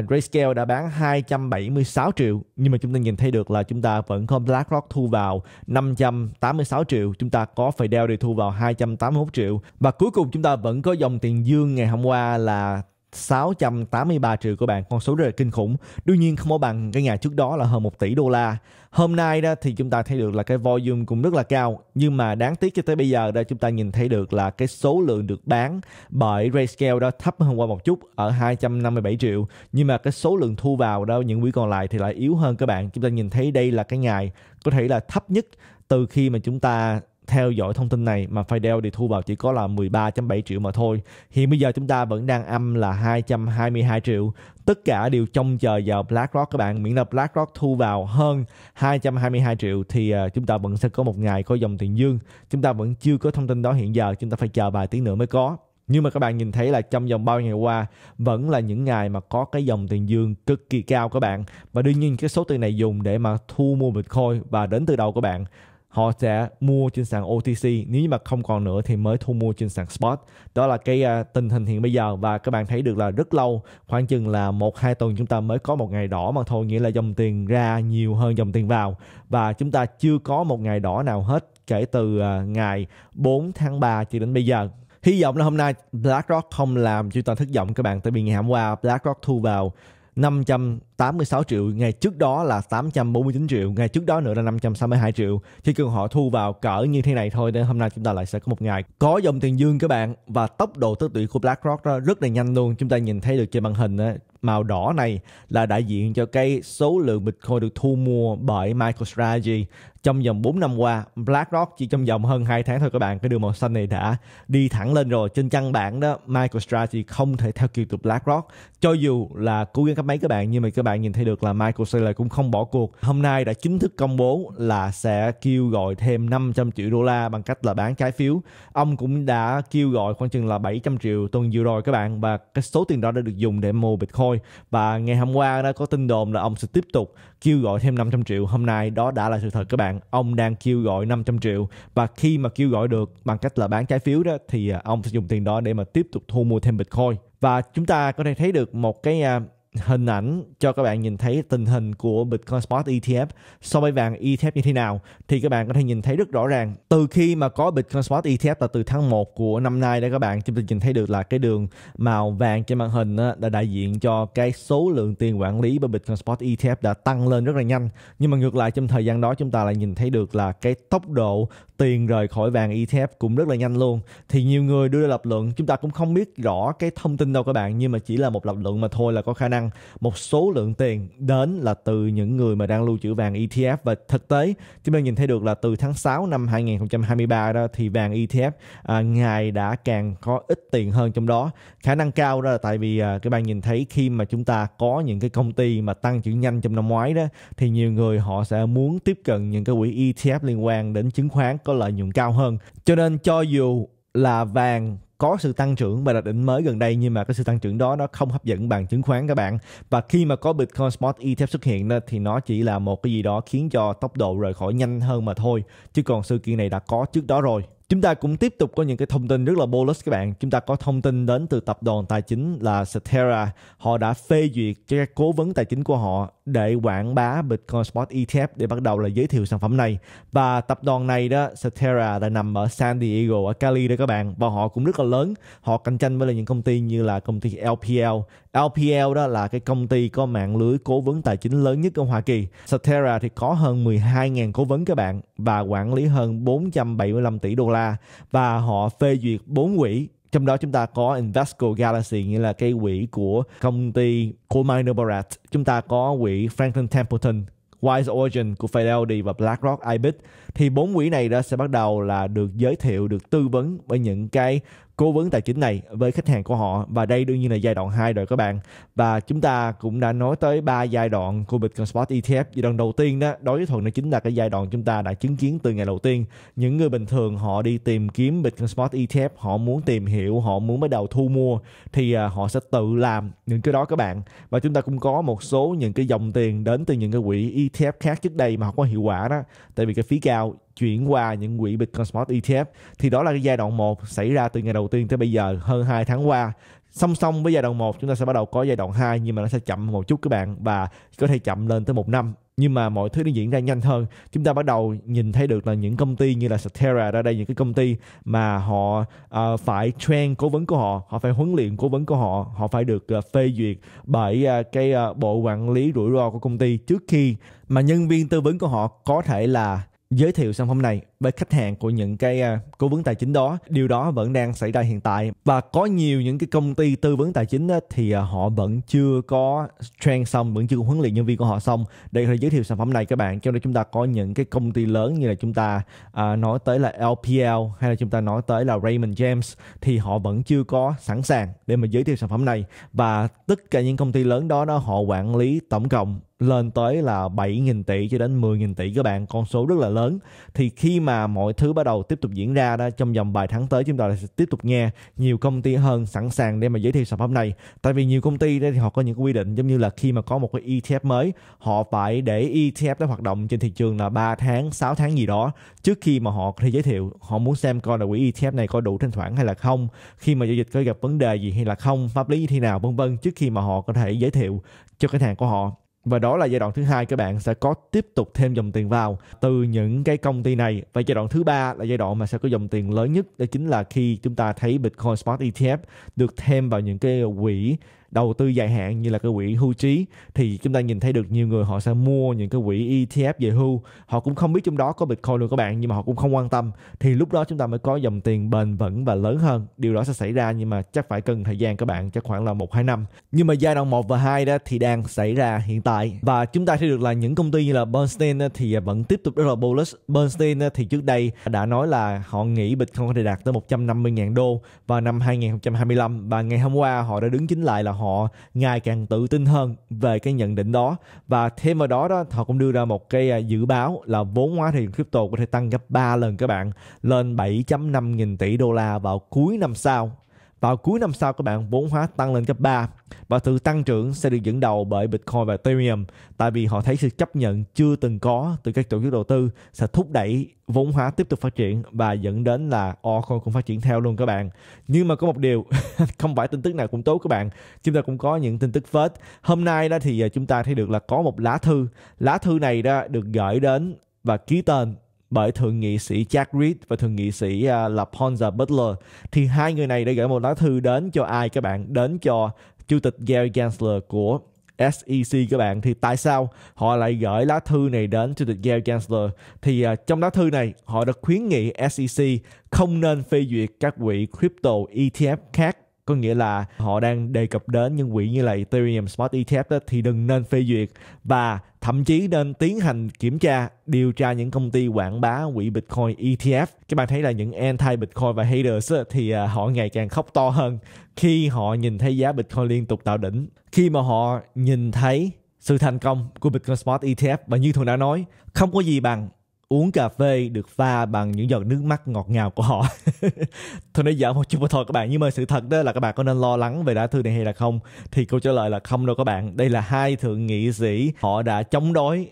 Grayscale đã bán 276 triệu nhưng mà chúng ta nhìn thấy được là chúng ta vẫn có BlackRock thu vào 586 triệu, chúng ta có Fidelity thu vào 281 triệu và cuối cùng chúng ta vẫn có dòng tiền dương ngày hôm qua là 683 triệu của bạn con số rất là kinh khủng đương nhiên không có bằng cái ngày trước đó là hơn 1 tỷ đô la hôm nay đó thì chúng ta thấy được là cái volume cũng rất là cao nhưng mà đáng tiếc cho tới bây giờ đó chúng ta nhìn thấy được là cái số lượng được bán bởi Rayscale đó thấp hơn qua một chút ở 257 triệu nhưng mà cái số lượng thu vào đó những quý còn lại thì lại yếu hơn các bạn chúng ta nhìn thấy đây là cái ngày có thể là thấp nhất từ khi mà chúng ta theo dõi thông tin này mà Fidel thì thu vào chỉ có là 13.7 triệu mà thôi. Hiện bây giờ chúng ta vẫn đang âm là 222 triệu. Tất cả đều trông chờ vào BlackRock các bạn. Miễn là BlackRock thu vào hơn 222 triệu thì à, chúng ta vẫn sẽ có một ngày có dòng tiền dương. Chúng ta vẫn chưa có thông tin đó hiện giờ. Chúng ta phải chờ vài tiếng nữa mới có. Nhưng mà các bạn nhìn thấy là trong vòng bao ngày qua vẫn là những ngày mà có cái dòng tiền dương cực kỳ cao các bạn. Và đương nhiên cái số tiền này dùng để mà thu mua Bitcoin và đến từ đầu các bạn họ sẽ mua trên sàn OTC nếu như mà không còn nữa thì mới thu mua trên sàn spot đó là cái uh, tình hình hiện bây giờ và các bạn thấy được là rất lâu khoảng chừng là một hai tuần chúng ta mới có một ngày đỏ mà thôi nghĩa là dòng tiền ra nhiều hơn dòng tiền vào và chúng ta chưa có một ngày đỏ nào hết kể từ uh, ngày 4 tháng 3 cho đến bây giờ hy vọng là hôm nay BlackRock không làm chúng ta thất vọng các bạn tại vì ngày hôm qua BlackRock thu vào 500 86 triệu, ngày trước đó là 849 triệu, ngày trước đó nữa là 562 triệu. Chỉ cần họ thu vào cỡ như thế này thôi để hôm nay chúng ta lại sẽ có một ngày có dòng tiền dương các bạn và tốc độ tích lũy của BlackRock đó rất là nhanh luôn. Chúng ta nhìn thấy được trên màn hình đó, màu đỏ này là đại diện cho cái số lượng Bitcoin được thu mua bởi MicroStrategy trong vòng 4 năm qua. BlackRock chỉ trong vòng hơn 2 tháng thôi các bạn, cái đường màu xanh này đã đi thẳng lên rồi. Trên căn bản đó, MicroStrategy không thể theo kịp được BlackRock. Cho dù là cố gắng các mấy các bạn nhưng mà các bạn nhìn thấy được là Michael Saylor cũng không bỏ cuộc. Hôm nay đã chính thức công bố là sẽ kêu gọi thêm 500 triệu đô la bằng cách là bán trái phiếu. Ông cũng đã kêu gọi khoảng chừng là 700 triệu tuần vừa rồi các bạn và cái số tiền đó đã được dùng để mua Bitcoin và ngày hôm qua đã có tin đồn là ông sẽ tiếp tục kêu gọi thêm 500 triệu. Hôm nay đó đã là sự thật các bạn. Ông đang kêu gọi 500 triệu và khi mà kêu gọi được bằng cách là bán trái phiếu đó thì à, ông sẽ dùng tiền đó để mà tiếp tục thu mua thêm Bitcoin và chúng ta có thể thấy được một cái à, hình ảnh cho các bạn nhìn thấy tình hình của Bitcoin Spot ETF so với vàng ETF như thế nào thì các bạn có thể nhìn thấy rất rõ ràng từ khi mà có Bitcoin Spot ETF là từ tháng 1 của năm nay để các bạn chúng ta nhìn thấy được là cái đường màu vàng trên màn hình đã đại diện cho cái số lượng tiền quản lý bởi Bitcoin Spot ETF đã tăng lên rất là nhanh nhưng mà ngược lại trong thời gian đó chúng ta lại nhìn thấy được là cái tốc độ tiền rời khỏi vàng ETF cũng rất là nhanh luôn thì nhiều người đưa ra lập luận chúng ta cũng không biết rõ cái thông tin đâu các bạn nhưng mà chỉ là một lập luận mà thôi là có khả năng rằng một số lượng tiền đến là từ những người mà đang lưu trữ vàng ETF và thực tế chúng ta nhìn thấy được là từ tháng 6 năm 2023 đó thì vàng ETF à, ngày đã càng có ít tiền hơn trong đó khả năng cao đó là tại vì à, các bạn nhìn thấy khi mà chúng ta có những cái công ty mà tăng trưởng nhanh trong năm ngoái đó thì nhiều người họ sẽ muốn tiếp cận những cái quỹ ETF liên quan đến chứng khoán có lợi nhuận cao hơn cho nên cho dù là vàng có sự tăng trưởng và đạt đỉnh mới gần đây nhưng mà cái sự tăng trưởng đó nó không hấp dẫn bằng chứng khoán các bạn và khi mà có Bitcoin Spot ETF xuất hiện đó, thì nó chỉ là một cái gì đó khiến cho tốc độ rời khỏi nhanh hơn mà thôi chứ còn sự kiện này đã có trước đó rồi Chúng ta cũng tiếp tục có những cái thông tin rất là bolus các bạn. Chúng ta có thông tin đến từ tập đoàn tài chính là Cetera. Họ đã phê duyệt cho các cố vấn tài chính của họ để quảng bá Bitcoin Spot ETF để bắt đầu là giới thiệu sản phẩm này và tập đoàn này đó Cetera đã nằm ở San Diego ở Cali đó các bạn và họ cũng rất là lớn họ cạnh tranh với là những công ty như là công ty LPL LPL đó là cái công ty có mạng lưới cố vấn tài chính lớn nhất ở Hoa Kỳ Cetera thì có hơn 12.000 cố vấn các bạn và quản lý hơn 475 tỷ đô la và họ phê duyệt 4 quỹ trong đó chúng ta có Invesco Galaxy nghĩa là cái quỹ của công ty của Minor Borat chúng ta có quỹ Franklin Templeton Wise Origin của Fidelity và BlackRock, IBIT thì bốn quỹ này đó sẽ bắt đầu là được giới thiệu được tư vấn bởi những cái cố vấn tài chính này với khách hàng của họ và đây đương nhiên là giai đoạn 2 rồi các bạn và chúng ta cũng đã nói tới ba giai đoạn của Bitcoin Spot ETF giai đoạn đầu tiên đó đối với thuận đó chính là cái giai đoạn chúng ta đã chứng kiến từ ngày đầu tiên những người bình thường họ đi tìm kiếm Bitcoin Spot ETF họ muốn tìm hiểu họ muốn bắt đầu thu mua thì à, họ sẽ tự làm những cái đó các bạn và chúng ta cũng có một số những cái dòng tiền đến từ những cái quỹ ETF khác trước đây mà không có hiệu quả đó tại vì cái phí cao nào chuyển qua những quỹ Bitcoin Spot ETF thì đó là cái giai đoạn 1 xảy ra từ ngày đầu tiên tới bây giờ hơn 2 tháng qua song song với giai đoạn 1 chúng ta sẽ bắt đầu có giai đoạn 2 nhưng mà nó sẽ chậm một chút các bạn và có thể chậm lên tới một năm nhưng mà mọi thứ nó diễn ra nhanh hơn chúng ta bắt đầu nhìn thấy được là những công ty như là Terra ra đây những cái công ty mà họ uh, phải train cố vấn của họ họ phải huấn luyện cố vấn của họ họ phải được uh, phê duyệt bởi uh, cái uh, bộ quản lý rủi ro của công ty trước khi mà nhân viên tư vấn của họ có thể là giới thiệu sản phẩm này với khách hàng của những cái à, cố vấn tài chính đó điều đó vẫn đang xảy ra hiện tại và có nhiều những cái công ty tư vấn tài chính thì à, họ vẫn chưa có train xong vẫn chưa huấn luyện nhân viên của họ xong để giới thiệu sản phẩm này các bạn cho nên chúng ta có những cái công ty lớn như là chúng ta à, nói tới là LPL hay là chúng ta nói tới là Raymond James thì họ vẫn chưa có sẵn sàng để mà giới thiệu sản phẩm này và tất cả những công ty lớn đó đó họ quản lý tổng cộng lên tới là 7.000 tỷ cho đến 10.000 tỷ các bạn con số rất là lớn thì khi mà mọi thứ bắt đầu tiếp tục diễn ra đó trong vòng vài tháng tới chúng ta sẽ tiếp tục nghe nhiều công ty hơn sẵn sàng để mà giới thiệu sản phẩm này tại vì nhiều công ty đây thì họ có những quy định giống như là khi mà có một cái ETF mới họ phải để ETF đó hoạt động trên thị trường là 3 tháng 6 tháng gì đó trước khi mà họ có thể giới thiệu họ muốn xem coi là quỹ ETF này có đủ thanh khoản hay là không khi mà giao dịch có gặp vấn đề gì hay là không pháp lý như thế nào vân vân trước khi mà họ có thể giới thiệu cho khách hàng của họ và đó là giai đoạn thứ hai các bạn sẽ có tiếp tục thêm dòng tiền vào từ những cái công ty này và giai đoạn thứ ba là giai đoạn mà sẽ có dòng tiền lớn nhất đó chính là khi chúng ta thấy Bitcoin Spot ETF được thêm vào những cái quỹ đầu tư dài hạn như là cái quỹ hưu trí thì chúng ta nhìn thấy được nhiều người họ sẽ mua những cái quỹ ETF về hưu họ cũng không biết trong đó có Bitcoin luôn các bạn nhưng mà họ cũng không quan tâm thì lúc đó chúng ta mới có dòng tiền bền vững và lớn hơn điều đó sẽ xảy ra nhưng mà chắc phải cần thời gian các bạn chắc khoảng là một hai năm nhưng mà giai đoạn 1 và 2 đó thì đang xảy ra hiện tại và chúng ta thấy được là những công ty như là Bernstein thì vẫn tiếp tục rất là bullish Bernstein thì trước đây đã nói là họ nghĩ Bitcoin có thể đạt tới 150.000 đô vào năm 2025 và ngày hôm qua họ đã đứng chính lại là họ họ ngày càng tự tin hơn về cái nhận định đó và thêm vào đó đó họ cũng đưa ra một cái à, dự báo là vốn hóa thị trường crypto có thể tăng gấp 3 lần các bạn lên 7.5 nghìn tỷ đô la vào cuối năm sau vào cuối năm sau, các bạn vốn hóa tăng lên cấp 3 và sự tăng trưởng sẽ được dẫn đầu bởi Bitcoin và Ethereum tại vì họ thấy sự chấp nhận chưa từng có từ các tổ chức đầu tư sẽ thúc đẩy vốn hóa tiếp tục phát triển và dẫn đến là altcoin cũng phát triển theo luôn các bạn. Nhưng mà có một điều *laughs* không phải tin tức nào cũng tốt các bạn. Chúng ta cũng có những tin tức phết. Hôm nay đó thì à, chúng ta thấy được là có một lá thư. Lá thư này đó được gửi đến và ký tên bởi thượng nghị sĩ Jack Reed và thượng nghị sĩ uh, à, là Ponza Butler thì hai người này đã gửi một lá thư đến cho ai các bạn đến cho chủ tịch Gary Gensler của SEC các bạn thì tại sao họ lại gửi lá thư này đến chủ tịch Gary Gensler thì uh, trong lá thư này họ đã khuyến nghị SEC không nên phê duyệt các quỹ crypto ETF khác có nghĩa là họ đang đề cập đến những quỹ như là Ethereum Smart ETF đó thì đừng nên phê duyệt và thậm chí nên tiến hành kiểm tra điều tra những công ty quảng bá quỹ Bitcoin ETF. Các bạn thấy là những anti Bitcoin và haters thì à, họ ngày càng khóc to hơn khi họ nhìn thấy giá Bitcoin liên tục tạo đỉnh. Khi mà họ nhìn thấy sự thành công của Bitcoin Smart ETF và như thường đã nói, không có gì bằng uống cà phê được pha bằng những giọt nước mắt ngọt ngào của họ *laughs* thôi nói giỡn một chút mà thôi các bạn nhưng mà sự thật đó là các bạn có nên lo lắng về đá thư này hay là không thì câu trả lời là không đâu các bạn đây là hai thượng nghị sĩ họ đã chống đối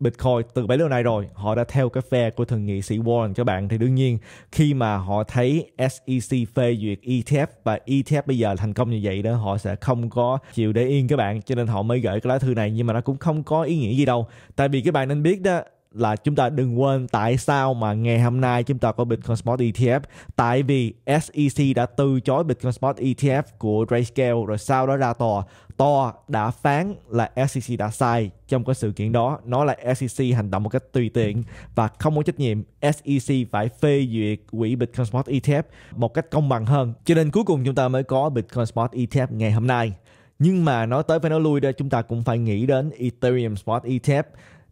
Bitcoin từ bấy lâu nay rồi họ đã theo cái phe của thượng nghị sĩ Warren các bạn thì đương nhiên khi mà họ thấy SEC phê duyệt ETF và ETF bây giờ thành công như vậy đó họ sẽ không có chịu để yên các bạn cho nên họ mới gửi cái lá thư này nhưng mà nó cũng không có ý nghĩa gì đâu tại vì các bạn nên biết đó là chúng ta đừng quên tại sao mà ngày hôm nay chúng ta có Bitcoin Spot ETF tại vì SEC đã từ chối Bitcoin Spot ETF của Grayscale rồi sau đó ra tòa tòa đã phán là SEC đã sai trong cái sự kiện đó nó là SEC hành động một cách tùy tiện và không có trách nhiệm SEC phải phê duyệt quỹ Bitcoin Spot ETF một cách công bằng hơn cho nên cuối cùng chúng ta mới có Bitcoin Spot ETF ngày hôm nay nhưng mà nói tới phải nói lui đây, chúng ta cũng phải nghĩ đến Ethereum Spot ETF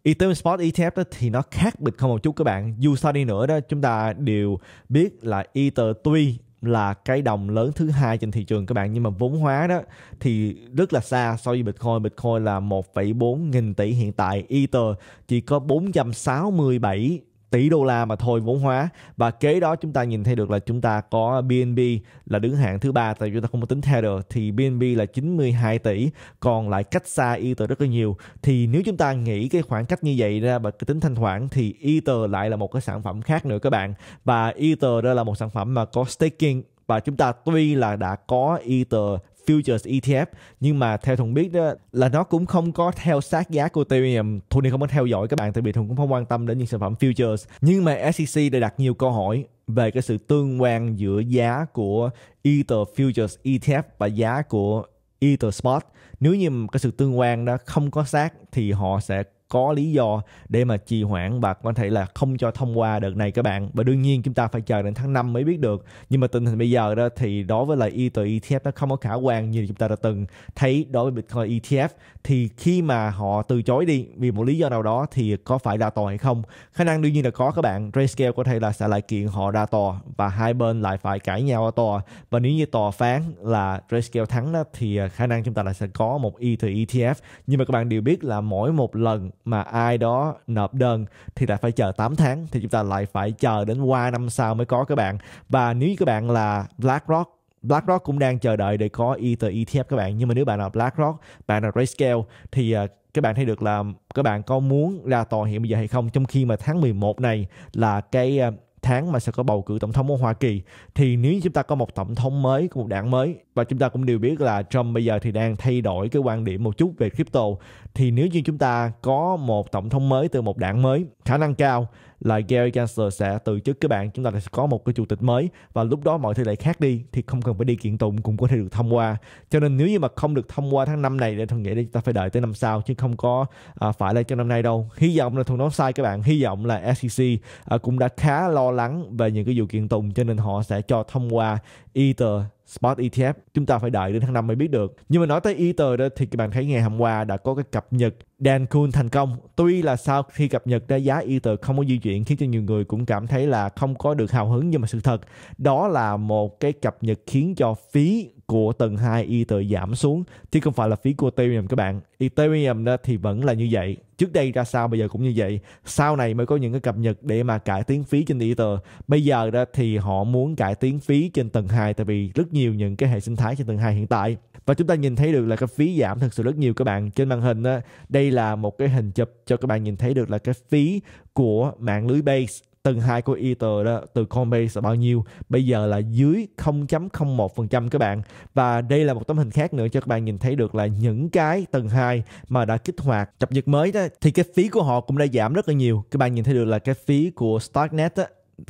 Ethereum Spot ETF đó thì nó khác biệt không một chút các bạn. Dù sao đi nữa đó chúng ta đều biết là Ether tuy là cái đồng lớn thứ hai trên thị trường các bạn nhưng mà vốn hóa đó thì rất là xa so với Bitcoin. Bitcoin là 1,4 nghìn tỷ hiện tại, Ether chỉ có 467 tỷ đô la mà thôi vốn hóa và kế đó chúng ta nhìn thấy được là chúng ta có BNB là đứng hạng thứ ba tại vì chúng ta không có tính theo được thì BNB là 92 tỷ còn lại cách xa Ether rất là nhiều thì nếu chúng ta nghĩ cái khoảng cách như vậy ra và cái tính thanh khoản thì Ether lại là một cái sản phẩm khác nữa các bạn và Ether đó là một sản phẩm mà có staking và chúng ta tuy là đã có Ether futures ETF nhưng mà theo thùng biết đó là nó cũng không có theo sát giá của Ethereum Thuận thì không có theo dõi các bạn tại vì thùng cũng không quan tâm đến những sản phẩm futures nhưng mà SEC đã đặt nhiều câu hỏi về cái sự tương quan giữa giá của Ether futures ETF và giá của Ether spot nếu như cái sự tương quan đó không có sát thì họ sẽ có lý do để mà trì hoãn và có thể là không cho thông qua đợt này các bạn và đương nhiên chúng ta phải chờ đến tháng 5 mới biết được nhưng mà tình hình bây giờ đó thì đối với lại y từ ETF nó không có khả quan như chúng ta đã từng thấy đối với Bitcoin ETF thì khi mà họ từ chối đi vì một lý do nào đó thì có phải ra tòa hay không khả năng đương nhiên là có các bạn Grayscale có thể là sẽ lại kiện họ ra tòa và hai bên lại phải cãi nhau ở tòa và nếu như tòa phán là Grayscale thắng đó thì khả năng chúng ta lại sẽ có một y từ ETF nhưng mà các bạn đều biết là mỗi một lần mà ai đó nộp đơn thì lại phải chờ 8 tháng thì chúng ta lại phải chờ đến qua năm sau mới có các bạn và nếu như các bạn là BlackRock BlackRock cũng đang chờ đợi để có Ether ETF các bạn nhưng mà nếu bạn là BlackRock bạn là Grayscale thì à, các bạn thấy được là các bạn có muốn ra tòa hiện bây giờ hay không trong khi mà tháng 11 này là cái à, tháng mà sẽ có bầu cử tổng thống của Hoa Kỳ thì nếu như chúng ta có một tổng thống mới của một đảng mới và chúng ta cũng đều biết là Trump bây giờ thì đang thay đổi cái quan điểm một chút về crypto thì nếu như chúng ta có một tổng thống mới từ một đảng mới khả năng cao là Gary Gensler sẽ từ chức các bạn chúng ta sẽ có một cái chủ tịch mới và lúc đó mọi thứ lại khác đi thì không cần phải đi kiện tụng cũng có thể được thông qua cho nên nếu như mà không được thông qua tháng năm này thì thuận nghĩ là chúng ta phải đợi tới năm sau chứ không có à, phải là trong năm nay đâu hy vọng là thuận nói sai các bạn hy vọng là SEC à, cũng đã khá lo lắng về những cái vụ kiện tụng cho nên họ sẽ cho thông qua either spot ETF chúng ta phải đợi đến tháng 5 mới biết được nhưng mà nói tới Ether đó thì các bạn thấy ngày hôm qua đã có cái cập nhật Dan Kuhn thành công. Tuy là sau khi cập nhật ra giá Ether không có di chuyển khiến cho nhiều người cũng cảm thấy là không có được hào hứng nhưng mà sự thật đó là một cái cập nhật khiến cho phí của tầng 2 Ether giảm xuống chứ không phải là phí của Ethereum các bạn. Ethereum đó thì vẫn là như vậy. Trước đây ra sao bây giờ cũng như vậy. Sau này mới có những cái cập nhật để mà cải tiến phí trên Ether. Bây giờ đó thì họ muốn cải tiến phí trên tầng 2 tại vì rất nhiều những cái hệ sinh thái trên tầng 2 hiện tại. Và chúng ta nhìn thấy được là cái phí giảm thật sự rất nhiều các bạn. Trên màn hình đó, đây đây là một cái hình chụp cho các bạn nhìn thấy được là cái phí của mạng lưới base tầng hai của Ether đó từ Coinbase là bao nhiêu bây giờ là dưới 0.01% các bạn và đây là một tấm hình khác nữa cho các bạn nhìn thấy được là những cái tầng hai mà đã kích hoạt cập nhật mới đó thì cái phí của họ cũng đã giảm rất là nhiều các bạn nhìn thấy được là cái phí của Starknet đó,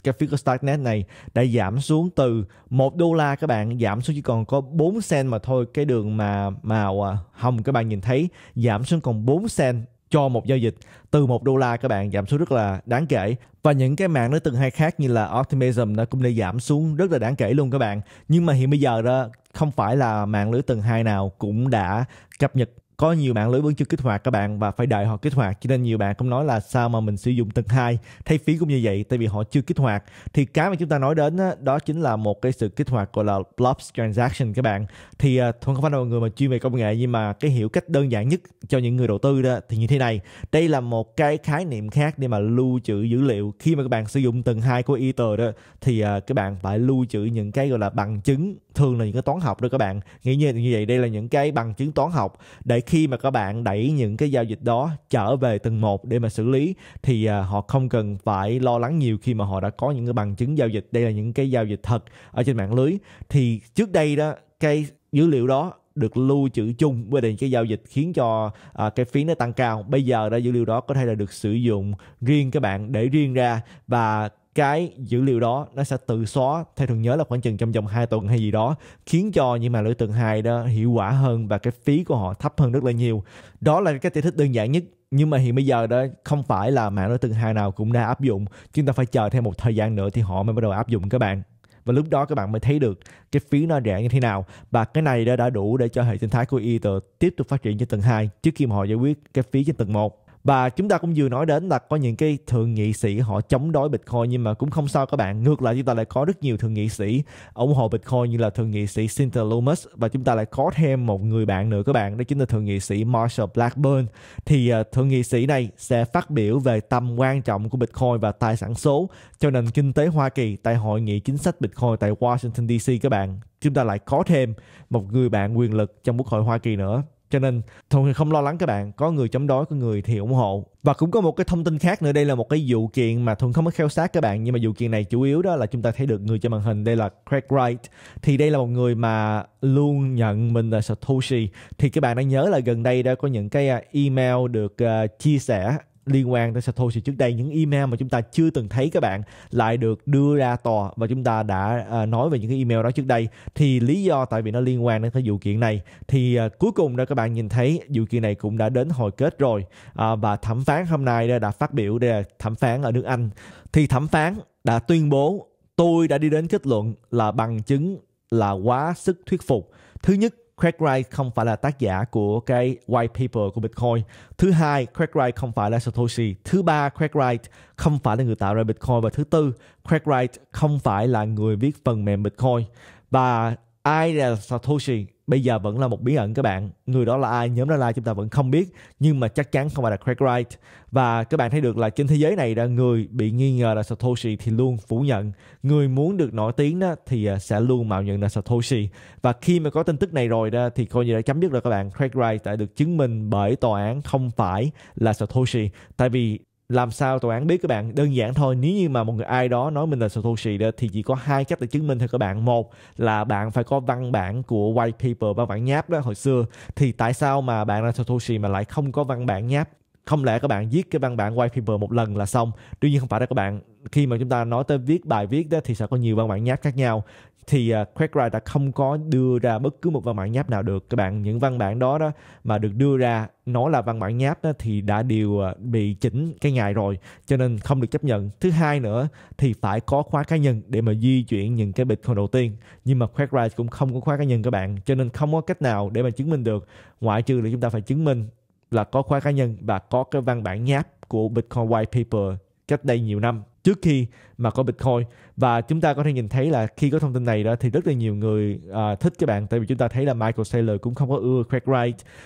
cái Figure Starknet này đã giảm xuống từ 1 đô la các bạn giảm xuống chỉ còn có 4 cent mà thôi cái đường mà màu à, hồng các bạn nhìn thấy giảm xuống còn 4 cent cho một giao dịch từ 1 đô la các bạn giảm xuống rất là đáng kể và những cái mạng nó từng hay khác như là Optimism nó cũng đã giảm xuống rất là đáng kể luôn các bạn nhưng mà hiện bây giờ đó không phải là mạng lưới tầng hai nào cũng đã cập nhật có nhiều mạng lưới vẫn chưa kích hoạt các bạn và phải đợi họ kích hoạt cho nên nhiều bạn cũng nói là sao mà mình sử dụng tầng 2 thay phí cũng như vậy tại vì họ chưa kích hoạt thì cái mà chúng ta nói đến đó, đó chính là một cái sự kích hoạt gọi là blobs transaction các bạn thì uh, không phải là một người mà chuyên về công nghệ nhưng mà cái hiểu cách đơn giản nhất cho những người đầu tư đó thì như thế này đây là một cái khái niệm khác để mà lưu trữ dữ liệu khi mà các bạn sử dụng tầng 2 của Ether đó thì à, các bạn phải lưu trữ những cái gọi là bằng chứng thường là những cái toán học đó các bạn nghĩ như, như vậy đây là những cái bằng chứng toán học để khi mà các bạn đẩy những cái giao dịch đó trở về từng một để mà xử lý thì à, họ không cần phải lo lắng nhiều khi mà họ đã có những cái bằng chứng giao dịch đây là những cái giao dịch thật ở trên mạng lưới thì trước đây đó cái dữ liệu đó được lưu trữ chung với những cái giao dịch khiến cho à, cái phí nó tăng cao bây giờ ra dữ liệu đó có thể là được sử dụng riêng các bạn để riêng ra và cái dữ liệu đó nó sẽ tự xóa theo thường nhớ là khoảng chừng trong vòng 2 tuần hay gì đó khiến cho những mạng lưới tầng 2 đó hiệu quả hơn và cái phí của họ thấp hơn rất là nhiều đó là cái giải thích đơn giản nhất nhưng mà hiện bây giờ đó không phải là mạng lưới tầng 2 nào cũng đã áp dụng chúng ta phải chờ thêm một thời gian nữa thì họ mới bắt đầu áp dụng các bạn và lúc đó các bạn mới thấy được cái phí nó rẻ như thế nào và cái này đã, đủ để cho hệ sinh thái của Ether tiếp tục phát triển trên tầng 2 trước khi mà họ giải quyết cái phí trên tầng 1 và chúng ta cũng vừa nói đến là có những cái thượng nghị sĩ họ chống đối Bitcoin nhưng mà cũng không sao các bạn ngược lại chúng ta lại có rất nhiều thượng nghị sĩ ủng hộ Bitcoin như là thượng nghị sĩ Cynthia lomas và chúng ta lại có thêm một người bạn nữa các bạn đó chính là thượng nghị sĩ Marshall Blackburn thì ờ, thượng nghị sĩ này sẽ phát biểu về tầm quan trọng của Bitcoin và tài sản số cho nền kinh tế Hoa Kỳ tại hội nghị chính sách Bitcoin tại Washington DC các bạn chúng ta lại có thêm một người bạn quyền lực trong quốc hội Hoa Kỳ nữa cho nên thôi không lo lắng các bạn có người chống đối có người thì ủng hộ và cũng có một cái thông tin khác nữa đây là một cái vụ kiện mà thường không có khéo sát các bạn nhưng mà vụ kiện này chủ yếu đó là chúng ta thấy được người trên màn hình đây là Craig Wright thì đây là một người mà luôn nhận mình là Satoshi thì các bạn đã nhớ là gần đây đã có những cái à, email được uh, chia sẻ liên quan tới Satoshi trước đây những email mà chúng ta chưa từng thấy các bạn lại được đưa ra tòa và chúng ta đã uh, nói về những cái email đó trước đây thì lý do tại vì nó liên quan đến cái vụ kiện này thì uh, cuối cùng đó các bạn nhìn thấy vụ kiện này cũng đã đến hồi kết rồi uh, và thẩm phán hôm nay đã phát biểu đây là thẩm phán ở nước Anh thì thẩm phán đã tuyên bố tôi đã đi đến kết luận là bằng chứng là quá sức thuyết phục thứ nhất Craig Wright không phải là tác giả của cái white paper của Bitcoin. Thứ hai, Craig Wright không phải là Satoshi. Thứ ba, Craig Wright không phải là người tạo ra Bitcoin. Và thứ tư, Craig Wright không phải là người viết phần mềm Bitcoin. Và ai là Satoshi? bây giờ vẫn là một bí ẩn các bạn người đó là ai nhóm đó là ai chúng ta vẫn không biết nhưng mà chắc chắn không phải là Craig Wright và các bạn thấy được là trên thế giới này đó người bị nghi ngờ là Satoshi thì luôn phủ nhận người muốn được nổi tiếng đó thì à, sẽ luôn mạo nhận là Satoshi và khi mà có tin tức này rồi đó thì coi như đã chấm dứt rồi các bạn Craig Wright đã được chứng minh bởi tòa án không phải là Satoshi tại vì làm sao tòa án biết các bạn đơn giản thôi nếu như mà một người ai đó nói mình là satoshi đó thì chỉ có hai cách để chứng minh thôi các bạn một là bạn phải có văn bản của white paper văn bản nháp đó hồi xưa thì tại sao mà bạn là satoshi mà lại không có văn bản nháp không lẽ các bạn viết cái văn bản white paper một lần là xong tuy nhiên không phải đâu các bạn khi mà chúng ta nói tới viết bài viết đó thì sẽ có nhiều văn bản nháp khác nhau thì uh, à, Quackwright đã không có đưa ra bất cứ một văn bản nháp nào được các bạn những văn bản đó đó mà được đưa ra nó là văn bản nháp đó thì đã đều uh, bị chỉnh cái ngày rồi cho nên không được chấp nhận thứ hai nữa thì phải có khóa cá nhân để mà di chuyển những cái bitcoin đầu tiên nhưng mà Quackwright cũng không có khóa cá nhân các bạn cho nên không có cách nào để mà chứng minh được ngoại trừ là chúng ta phải chứng minh là có khóa cá nhân và có cái văn bản nháp của Bitcoin White Paper cách đây nhiều năm trước khi mà có Bitcoin và chúng ta có thể nhìn thấy là khi có thông tin này đó thì rất là nhiều người uh, thích các bạn tại vì chúng ta thấy là Michael Saylor cũng không có ưa Craig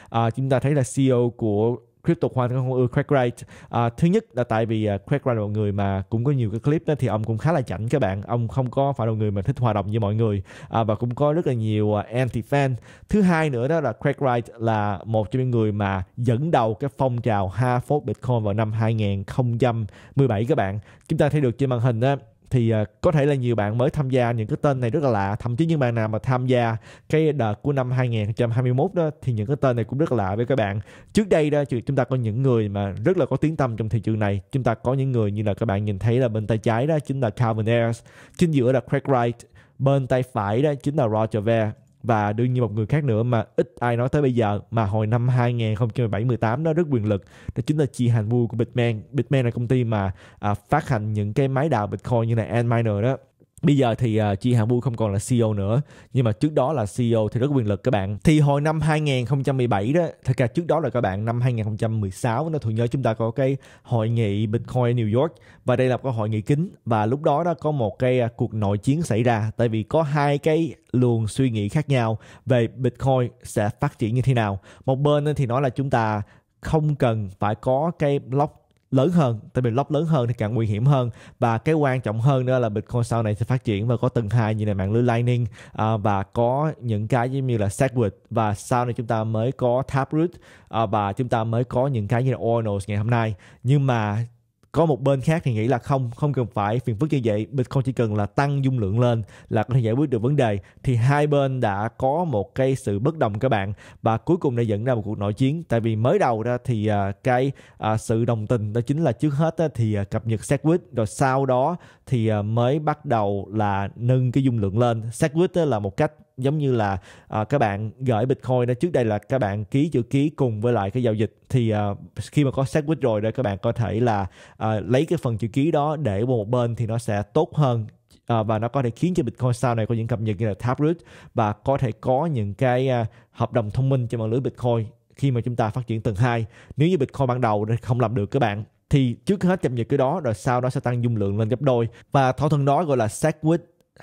Wright uh, chúng ta thấy là CEO của crypto khoan không ưa Craig Wright à, thứ nhất là tại vì uh, Craig Wright là một người mà cũng có nhiều cái clip đó thì ông cũng khá là chảnh các bạn ông không có phải là người mà thích hòa đồng với mọi người à, và cũng có rất là nhiều uh, anti fan thứ hai nữa đó là Craig Wright là một trong những người mà dẫn đầu cái phong trào ha phốt Bitcoin vào năm 2017 các bạn chúng ta thấy được trên màn hình đó thì à, có thể là nhiều bạn mới tham gia những cái tên này rất là lạ thậm chí những bạn nào mà tham gia cái đợt của năm 2021 đó thì những cái tên này cũng rất là lạ với các bạn trước đây đó chúng ta có những người mà rất là có tiếng tăm trong thị trường này chúng ta có những người như là các bạn nhìn thấy là bên tay trái đó chính là Calvin Harris chính giữa là Craig Wright bên tay phải đó chính là Roger Ver và đương nhiên một người khác nữa mà ít ai nói tới bây giờ mà hồi năm 2017 18 đó rất quyền lực đó chính là chi hành vu của Bitmain Bitmain là công ty mà à, phát hành những cái máy đào Bitcoin như là Antminer đó Bây giờ thì uh, à, Chi Hàng Bu không còn là CEO nữa Nhưng mà trước đó là CEO thì rất quyền lực các bạn Thì hồi năm 2017 đó Thật ra trước đó là các bạn năm 2016 Nó thường nhớ chúng ta có cái hội nghị Bitcoin New York Và đây là một cái hội nghị kín Và lúc đó đó có một cái uh, cuộc nội chiến xảy ra Tại vì có hai cái luồng suy nghĩ khác nhau Về Bitcoin sẽ phát triển như thế nào Một bên thì nói là chúng ta không cần phải có cái block lớn hơn tại vì block lớn hơn thì càng nguy hiểm hơn và cái quan trọng hơn nữa là bitcoin sau này sẽ phát triển và có tầng hai như là mạng lưới lightning à, và có những cái giống như là segwit và sau này chúng ta mới có taproot à, và chúng ta mới có những cái như là ordinals ngày hôm nay nhưng mà có một bên khác thì nghĩ là không không cần phải phiền phức như vậy bitcoin chỉ cần là tăng dung lượng lên là có thể giải quyết được vấn đề thì hai bên đã có một cái sự bất đồng các bạn và cuối cùng đã dẫn ra một cuộc nội chiến tại vì mới đầu ra thì à, cái à, sự đồng tình đó chính là trước hết thì à, cập nhật segwit rồi sau đó thì mới bắt đầu là nâng cái dung lượng lên segwit uh, là một cách giống như là à, các bạn gửi bitcoin đó trước đây là các bạn ký chữ ký cùng với lại cái giao dịch thì à, khi mà có xác quyết rồi đó các bạn có thể là à, lấy cái phần chữ ký đó để vào một bên thì nó sẽ tốt hơn à, và nó có thể khiến cho Bitcoin sau này có những cập nhật như là Taproot và có thể có những cái à, hợp đồng thông minh trên mạng lưới Bitcoin khi mà chúng ta phát triển tầng 2 nếu như Bitcoin ban đầu không làm được các bạn thì trước hết cập nhật cái đó rồi sau đó sẽ tăng dung lượng lên gấp đôi và thỏa thuận đó gọi là Segwit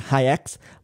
2X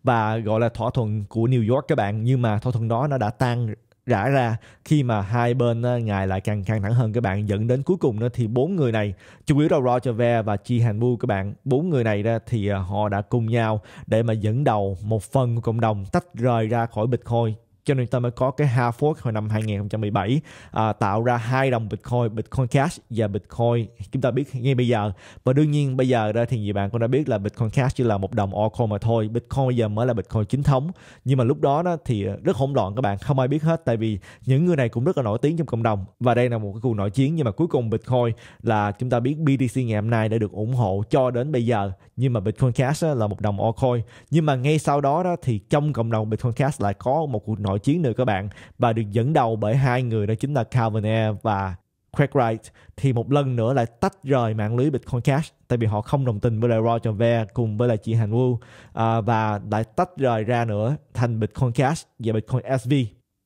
và gọi là thỏa thuận của New York các bạn nhưng mà thỏa thuận đó nó đã tan rã ra khi mà hai bên ờ, ngày lại càng căng thẳng hơn các bạn dẫn đến cuối cùng nữa thì bốn người này chủ yếu là Roger Ver và Chi Han Wu các bạn bốn người này ra thì ờ, họ đã cùng nhau để mà dẫn đầu một phần của cộng đồng tách rời ra khỏi Bitcoin cho nên ta mới có cái HaFork hồi năm 2017 à, tạo ra hai đồng Bitcoin, Bitcoin Cash và Bitcoin chúng ta biết ngay bây giờ và đương nhiên bây giờ đó thì nhiều bạn cũng đã biết là Bitcoin Cash chỉ là một đồng Oracle mà thôi Bitcoin bây giờ mới là Bitcoin chính thống nhưng mà lúc đó đó thì rất hỗn loạn các bạn không ai biết hết tại vì những người này cũng rất là nổi tiếng trong cộng đồng và đây là một cái cuộc nội chiến nhưng mà cuối cùng Bitcoin là chúng ta biết BTC ngày hôm nay đã được ủng hộ cho đến bây giờ nhưng mà Bitcoin Cash là một đồng Oracle nhưng mà ngay sau đó đó thì trong cộng đồng Bitcoin Cash lại có một cuộc nội nội chiến nữa các bạn và được dẫn đầu bởi hai người đó chính là Calvin Air và Craig Wright thì một lần nữa lại tách rời mạng lưới Bitcoin Cash tại vì họ không đồng tình với lại Roger Ver cùng với lại chị Hàn Wu à, và lại tách rời ra nữa thành Bitcoin Cash và Bitcoin SV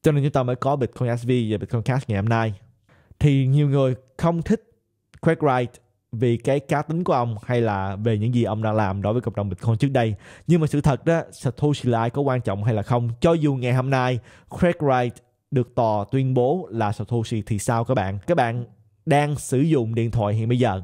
cho nên chúng ta mới có Bitcoin SV và Bitcoin Cash ngày hôm nay thì nhiều người không thích Craig Wright vì cái cá tính của ông hay là về những gì ông đã làm đối với cộng đồng Bitcoin trước đây. Nhưng mà sự thật đó, Satoshi là ai có quan trọng hay là không? Cho dù ngày hôm nay Craig Wright được tòa tuyên bố là Satoshi thì sao các bạn? Các bạn đang sử dụng điện thoại hiện bây giờ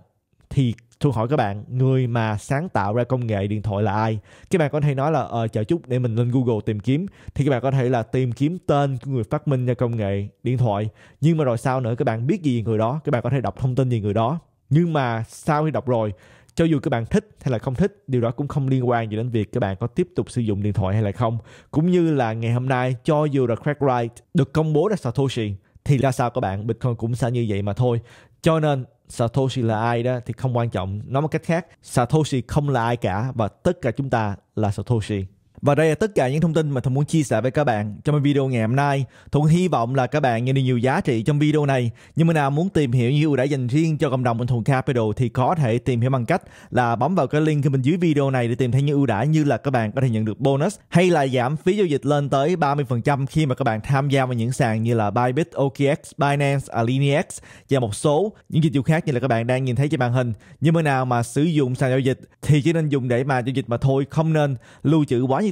thì tôi hỏi các bạn người mà sáng tạo ra công nghệ điện thoại là ai các bạn có thể nói là ờ chờ chút để mình lên google tìm kiếm thì các bạn có thể là tìm kiếm tên của người phát minh ra công nghệ điện thoại nhưng mà rồi sau nữa các bạn biết gì về người đó các bạn có thể đọc thông tin gì người đó nhưng mà sau khi đọc rồi cho dù các bạn thích hay là không thích điều đó cũng không liên quan gì đến việc các bạn có tiếp tục sử dụng điện thoại hay là không cũng như là ngày hôm nay cho dù là Craig Wright được công bố là Satoshi thì ra sao các bạn Bitcoin cũng sẽ như vậy mà thôi cho nên Satoshi là ai đó thì không quan trọng nói một cách khác Satoshi không là ai cả và tất cả chúng ta là Satoshi và đây là tất cả những thông tin mà Thuận muốn chia sẻ với các bạn trong video ngày hôm nay. Thuận hy vọng là các bạn nhận được nhiều giá trị trong video này. Nhưng mà nào muốn tìm hiểu những ưu đãi dành riêng cho cộng đồng bình Thuận Capital thì có thể tìm hiểu bằng cách là bấm vào cái link bên dưới video này để tìm thấy những ưu đãi như là các bạn có thể nhận được bonus hay là giảm phí giao dịch lên tới 30% khi mà các bạn tham gia vào những sàn như là Bybit, OKX, Binance, AlineX và một số những dịch vụ khác như là các bạn đang nhìn thấy trên màn hình. Nhưng mà nào mà sử dụng sàn giao dịch thì chỉ nên dùng để mà giao dịch mà thôi, không nên lưu trữ quá nhiều